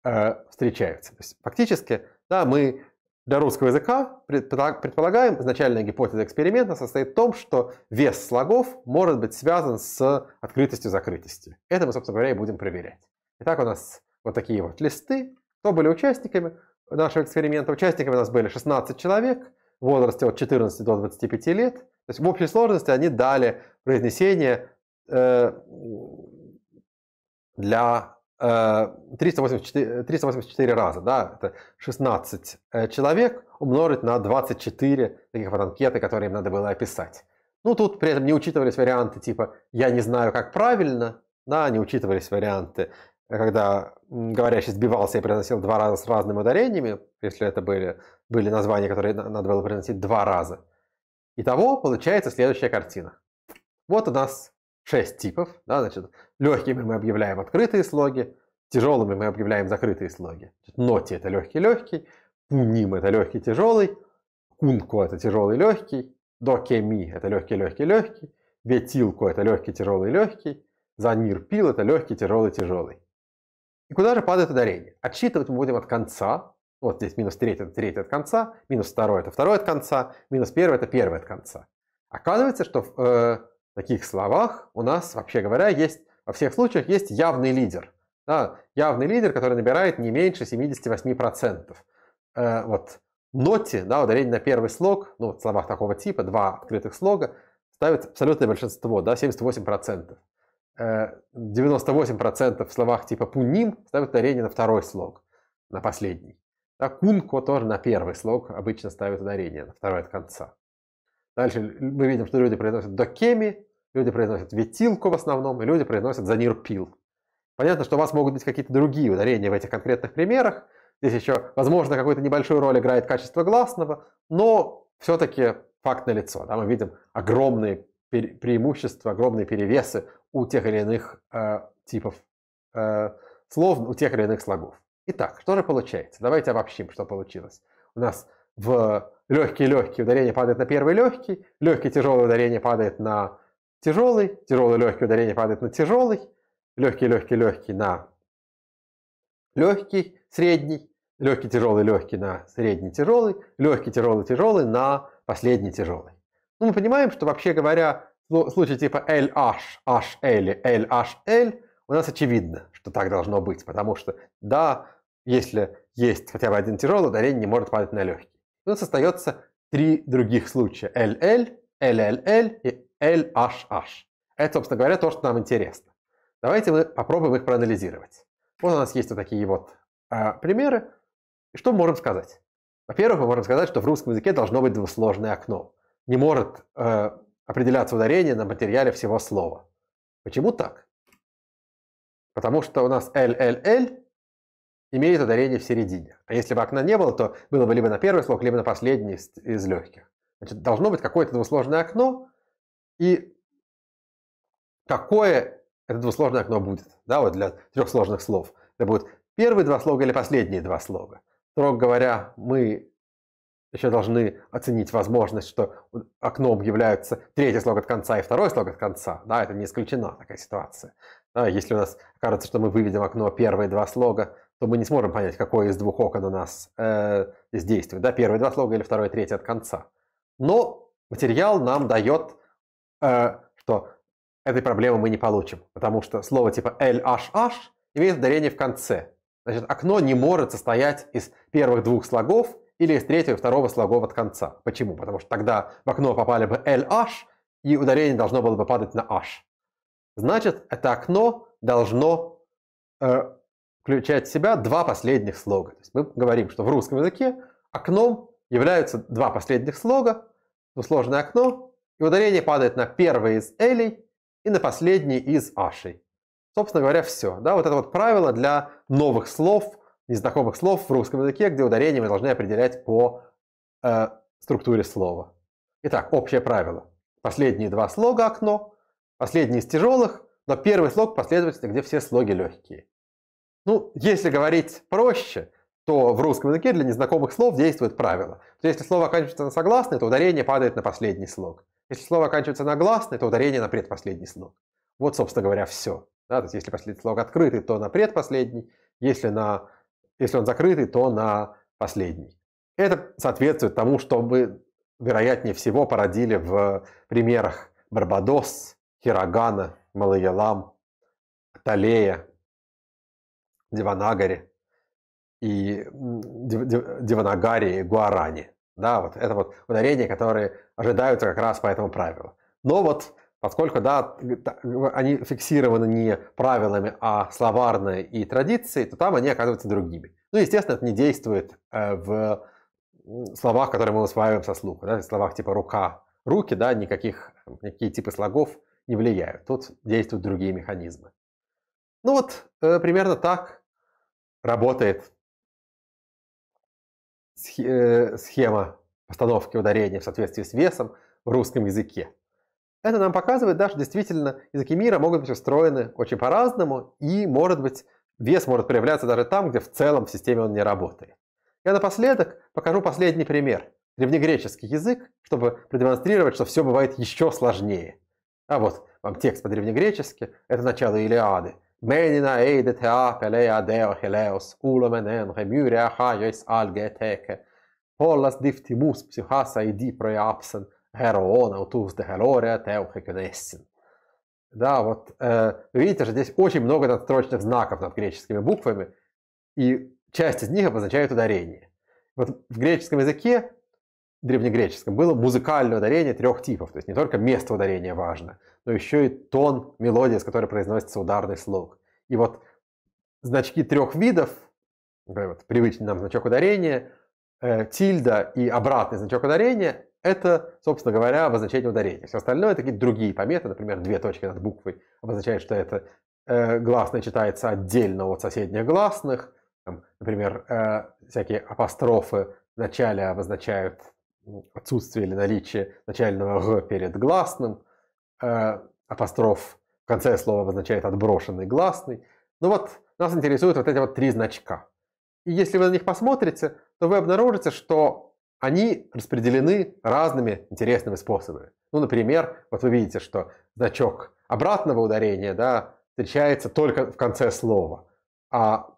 э, встречаются. То есть фактически, да, мы для русского языка предполагаем, изначальная гипотеза эксперимента состоит в том, что вес слогов может быть связан с открытостью закрытостью Это мы, собственно говоря, и будем проверять. Итак, у нас вот такие вот листы. Кто были участниками нашего эксперимента? Участниками у нас были 16 человек в возрасте от 14 до 25 лет. То есть в общей сложности они дали произнесение э, для 384, э, 384 раза. Да? Это 16 э, человек умножить на 24 таких вот анкеты, которые им надо было описать. Ну, тут при этом не учитывались варианты типа «я не знаю, как правильно», да, не учитывались варианты, когда говорящий сбивался и произносил два раза с разными ударениями, если это были были названия, которые надо было произносить два раза. Итого получается следующая картина. Вот у нас шесть типов. Да, значит, легкими мы объявляем открытые слоги, тяжелыми мы объявляем закрытые слоги. ноти это легкий-легкий, пуним это легкий-тяжелый, кунку это тяжелый-легкий, докеми это легкий-легкий-легкий, ветилку это легкий-тяжелый-легкий, занир пил это легкий-тяжелый-тяжелый. И куда же падает ударение? Отсчитывать мы будем от конца, вот здесь минус треть – это треть от конца, минус второй – это второй от конца, минус первый – это первый от конца. Оказывается, что в э, таких словах у нас, вообще говоря, есть во всех случаях есть явный лидер. Да, явный лидер, который набирает не меньше 78%. Э, вот ноте, да, ударение на первый слог, ну, в словах такого типа, два открытых слога, ставит абсолютное большинство, да, 78%. 98% э, в словах типа «пуним» ставит ударение на второй слог, на последний. Да, кунко тоже на первый слог обычно ставят ударение, на второй от конца. Дальше мы видим, что люди произносят докеми, люди произносят "витилку" в основном, и люди произносят занирпил. Понятно, что у вас могут быть какие-то другие ударения в этих конкретных примерах. Здесь еще, возможно, какую-то небольшую роль играет качество гласного, но все-таки факт налицо. Да, мы видим огромные преимущества, огромные перевесы у тех или иных э, типов э, слов, у тех или иных слогов. Итак, что же получается? Давайте обобщим, что получилось. У нас в легкий-легкий ударение падает на первый легкий, легкий тяжелое ударение падает на тяжелый, тяжелый легкий ударение падает на тяжелый, легкий легкий легкий на легкий, средний, легкий тяжелый легкий на средний тяжелый, легкий тяжелый тяжелый на последний тяжелый. Ну, мы понимаем, что вообще говоря, в случае типа LH, HL, LHL у нас очевидно, что так должно быть, потому что да, если есть хотя бы один тяжелый, ударение не может падать на легкий. у нас остается три других случая. LL, LLL и LHH. Это, собственно говоря, то, что нам интересно. Давайте мы попробуем их проанализировать. Вот у нас есть вот такие вот э, примеры. И что мы можем сказать? Во-первых, мы можем сказать, что в русском языке должно быть двусложное окно. Не может э, определяться ударение на материале всего слова. Почему так? Потому что у нас LLL имеет ударение в середине. А если бы окна не было, то было бы либо на первый слог, либо на последний из, из легких. Значит, должно быть какое-то двусложное окно, и какое это двусложное окно будет, да, вот для трехсложных слов. Это будут первые два слога или последние два слога. Строго говоря, мы еще должны оценить возможность, что окном являются третий слог от конца и второй слог от конца. Да, это не исключена такая ситуация. Да, если у нас кажется, что мы выведем окно первые два слога, то мы не сможем понять, какое из двух окон у нас э, здесь действует. Да, первые два слога или второе третье от конца. Но материал нам дает, э, что этой проблемы мы не получим, потому что слово типа LHH имеет ударение в конце. Значит, окно не может состоять из первых двух слогов или из третьего и второго слогов от конца. Почему? Потому что тогда в окно попали бы LH, и ударение должно было бы падать на H. Значит, это окно должно э, включает в себя два последних слога. То есть мы говорим, что в русском языке окном являются два последних слога, ну, сложное окно, и ударение падает на первый из элей и на последний из ашей. Собственно говоря, все. Да, вот это вот правило для новых слов, незнакомых слов в русском языке, где ударение мы должны определять по э, структуре слова. Итак, общее правило. Последние два слога окно, последний из тяжелых, но первый слог последовательно, где все слоги легкие. Ну, если говорить проще, то в русском языке для незнакомых слов действует правило. То есть, если слово оканчивается на согласный, то ударение падает на последний слог. Если слово оканчивается на гласный, то ударение на предпоследний слог. Вот, собственно говоря, все. Да, то есть, если последний слог открытый, то на предпоследний. Если, на, если он закрытый, то на последний. Это соответствует тому, что мы, вероятнее всего, породили в примерах Барбадос, Хирогана, Малаялам, Талея Диванагари и Диванагари и Гуарани. Да, вот это вот ударения, которые ожидаются как раз по этому правилу. Но вот поскольку да, они фиксированы не правилами, а словарной и традицией, то там они оказываются другими. Ну, естественно, это не действует э, в словах, которые мы усваиваем со слуха. Да, в словах типа «рука», «руки», да, никаких, никакие типы слогов не влияют. Тут действуют другие механизмы. Ну вот, э, примерно так работает э, схема постановки ударения в соответствии с весом в русском языке. Это нам показывает, да, что действительно языки мира могут быть устроены очень по-разному, и, может быть, вес может проявляться даже там, где в целом в системе он не работает. Я напоследок покажу последний пример. Древнегреческий язык, чтобы продемонстрировать, что все бывает еще сложнее. А вот вам текст по-древнегречески, это начало Илиады. Menina eide tea pelea део heleos, ulomenen remurea haios alge e teke. Pollas diftimus psichasa idi прояпсен, героона утус де гелория тео хекюнессин. Да, вот э, видите же, здесь очень много надстрочных знаков над греческими буквами, и часть из них обозначает ударение. Вот в греческом языке древнегреческом было музыкальное ударение трех типов. То есть не только место ударения важно, но еще и тон, мелодия, с которой произносится ударный слог. И вот значки трех видов, вот привычный нам значок ударения, э, тильда и обратный значок ударения – это, собственно говоря, обозначение ударения. Все остальное – такие другие пометы, например, две точки над буквой обозначают, что это э, гласное читается отдельно от соседних гласных. Там, например, э, всякие апострофы в начале обозначают отсутствие или наличие начального «г» перед гласным, э, апостроф в конце слова обозначает отброшенный гласный. Ну вот, нас интересуют вот эти вот три значка. И если вы на них посмотрите, то вы обнаружите, что они распределены разными интересными способами. Ну, например, вот вы видите, что значок обратного ударения да, встречается только в конце слова. А,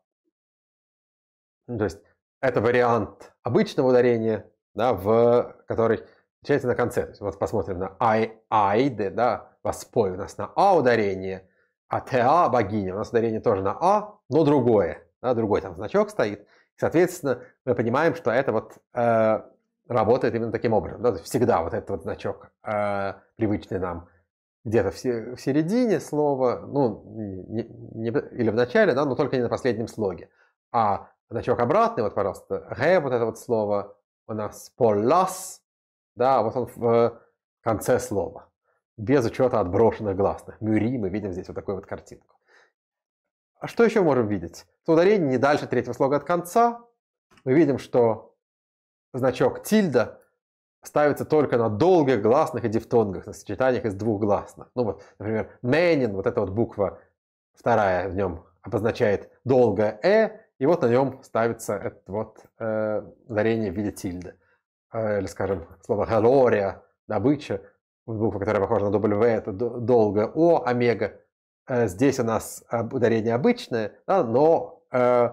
ну, то есть это вариант обычного ударения, да, в, который кончается на конце. То есть вот посмотрим на ай, айде, да, воспой у нас на а ударение, а теа богиня, у нас ударение тоже на а, но другое, да, другой там значок стоит. соответственно, мы понимаем, что это вот э, работает именно таким образом. Да? Всегда вот этот вот значок, э, привычный нам, где-то в, в середине слова, ну, не, не, или в начале, да, но только не на последнем слоге. А значок обратный, вот, пожалуйста, г, вот это вот слово, у нас полас, да, а вот он в э, конце слова, без учета отброшенных гласных. Мюри мы видим здесь вот такую вот картинку. А что еще можем видеть? Это ударение не дальше третьего слога от конца. Мы видим, что значок тильда ставится только на долгих гласных и дифтонгах, на сочетаниях из двух гласных. Ну вот, например, менин, вот эта вот буква вторая в нем обозначает долгое «э», и вот на нем ставится это вот э, ударение в виде тильды. Э, или, скажем, слово «галория» – «добыча», буква, которая похожа на В, это долго О, омега. Э, здесь у нас ударение обычное, да, но э,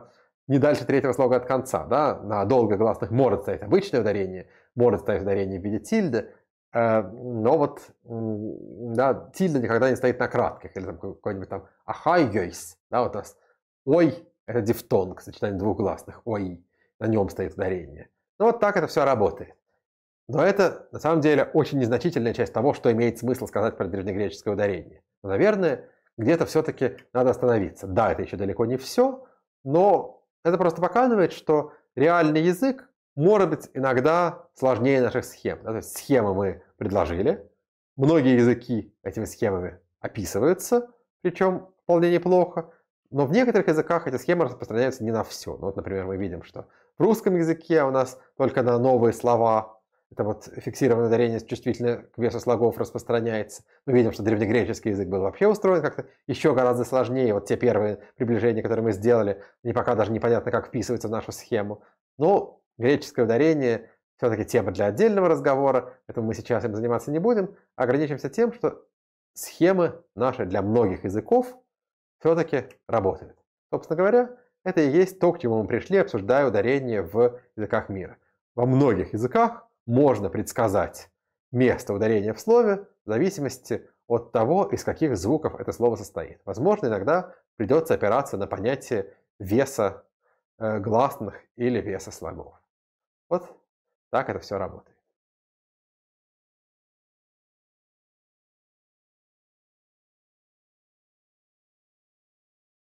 не дальше третьего слога от конца. Да? На долго гласных может стоять обычное ударение, может стоять ударение в виде тильды, э, но вот да, тильда никогда не стоит на кратких, или там какой-нибудь там «ахайгёйс», да, вот у нас «ой», это дифтонг, сочетание двух двухгласных, ой, на нем стоит ударение. Ну вот так это все работает. Но это, на самом деле, очень незначительная часть того, что имеет смысл сказать про древнегреческое ударение. Но, наверное, где-то все-таки надо остановиться. Да, это еще далеко не все, но это просто показывает, что реальный язык может быть иногда сложнее наших схем. Да? То есть схемы мы предложили, многие языки этими схемами описываются, причем вполне неплохо, но в некоторых языках эта схема распространяется не на все. Ну, вот, например, мы видим, что в русском языке у нас только на новые слова это вот фиксированное ударение чувствительно к весу слогов распространяется. Мы видим, что древнегреческий язык был вообще устроен как-то еще гораздо сложнее. Вот те первые приближения, которые мы сделали, они пока даже непонятно, как вписываются в нашу схему. Но греческое ударение все-таки тема для отдельного разговора, поэтому мы сейчас им заниматься не будем. Ограничимся тем, что схемы наши для многих языков – все-таки работает. Собственно говоря, это и есть то, к чему мы пришли, обсуждая ударение в языках мира. Во многих языках можно предсказать место ударения в слове в зависимости от того, из каких звуков это слово состоит. Возможно, иногда придется опираться на понятие веса э, гласных или веса слогов. Вот так это все работает.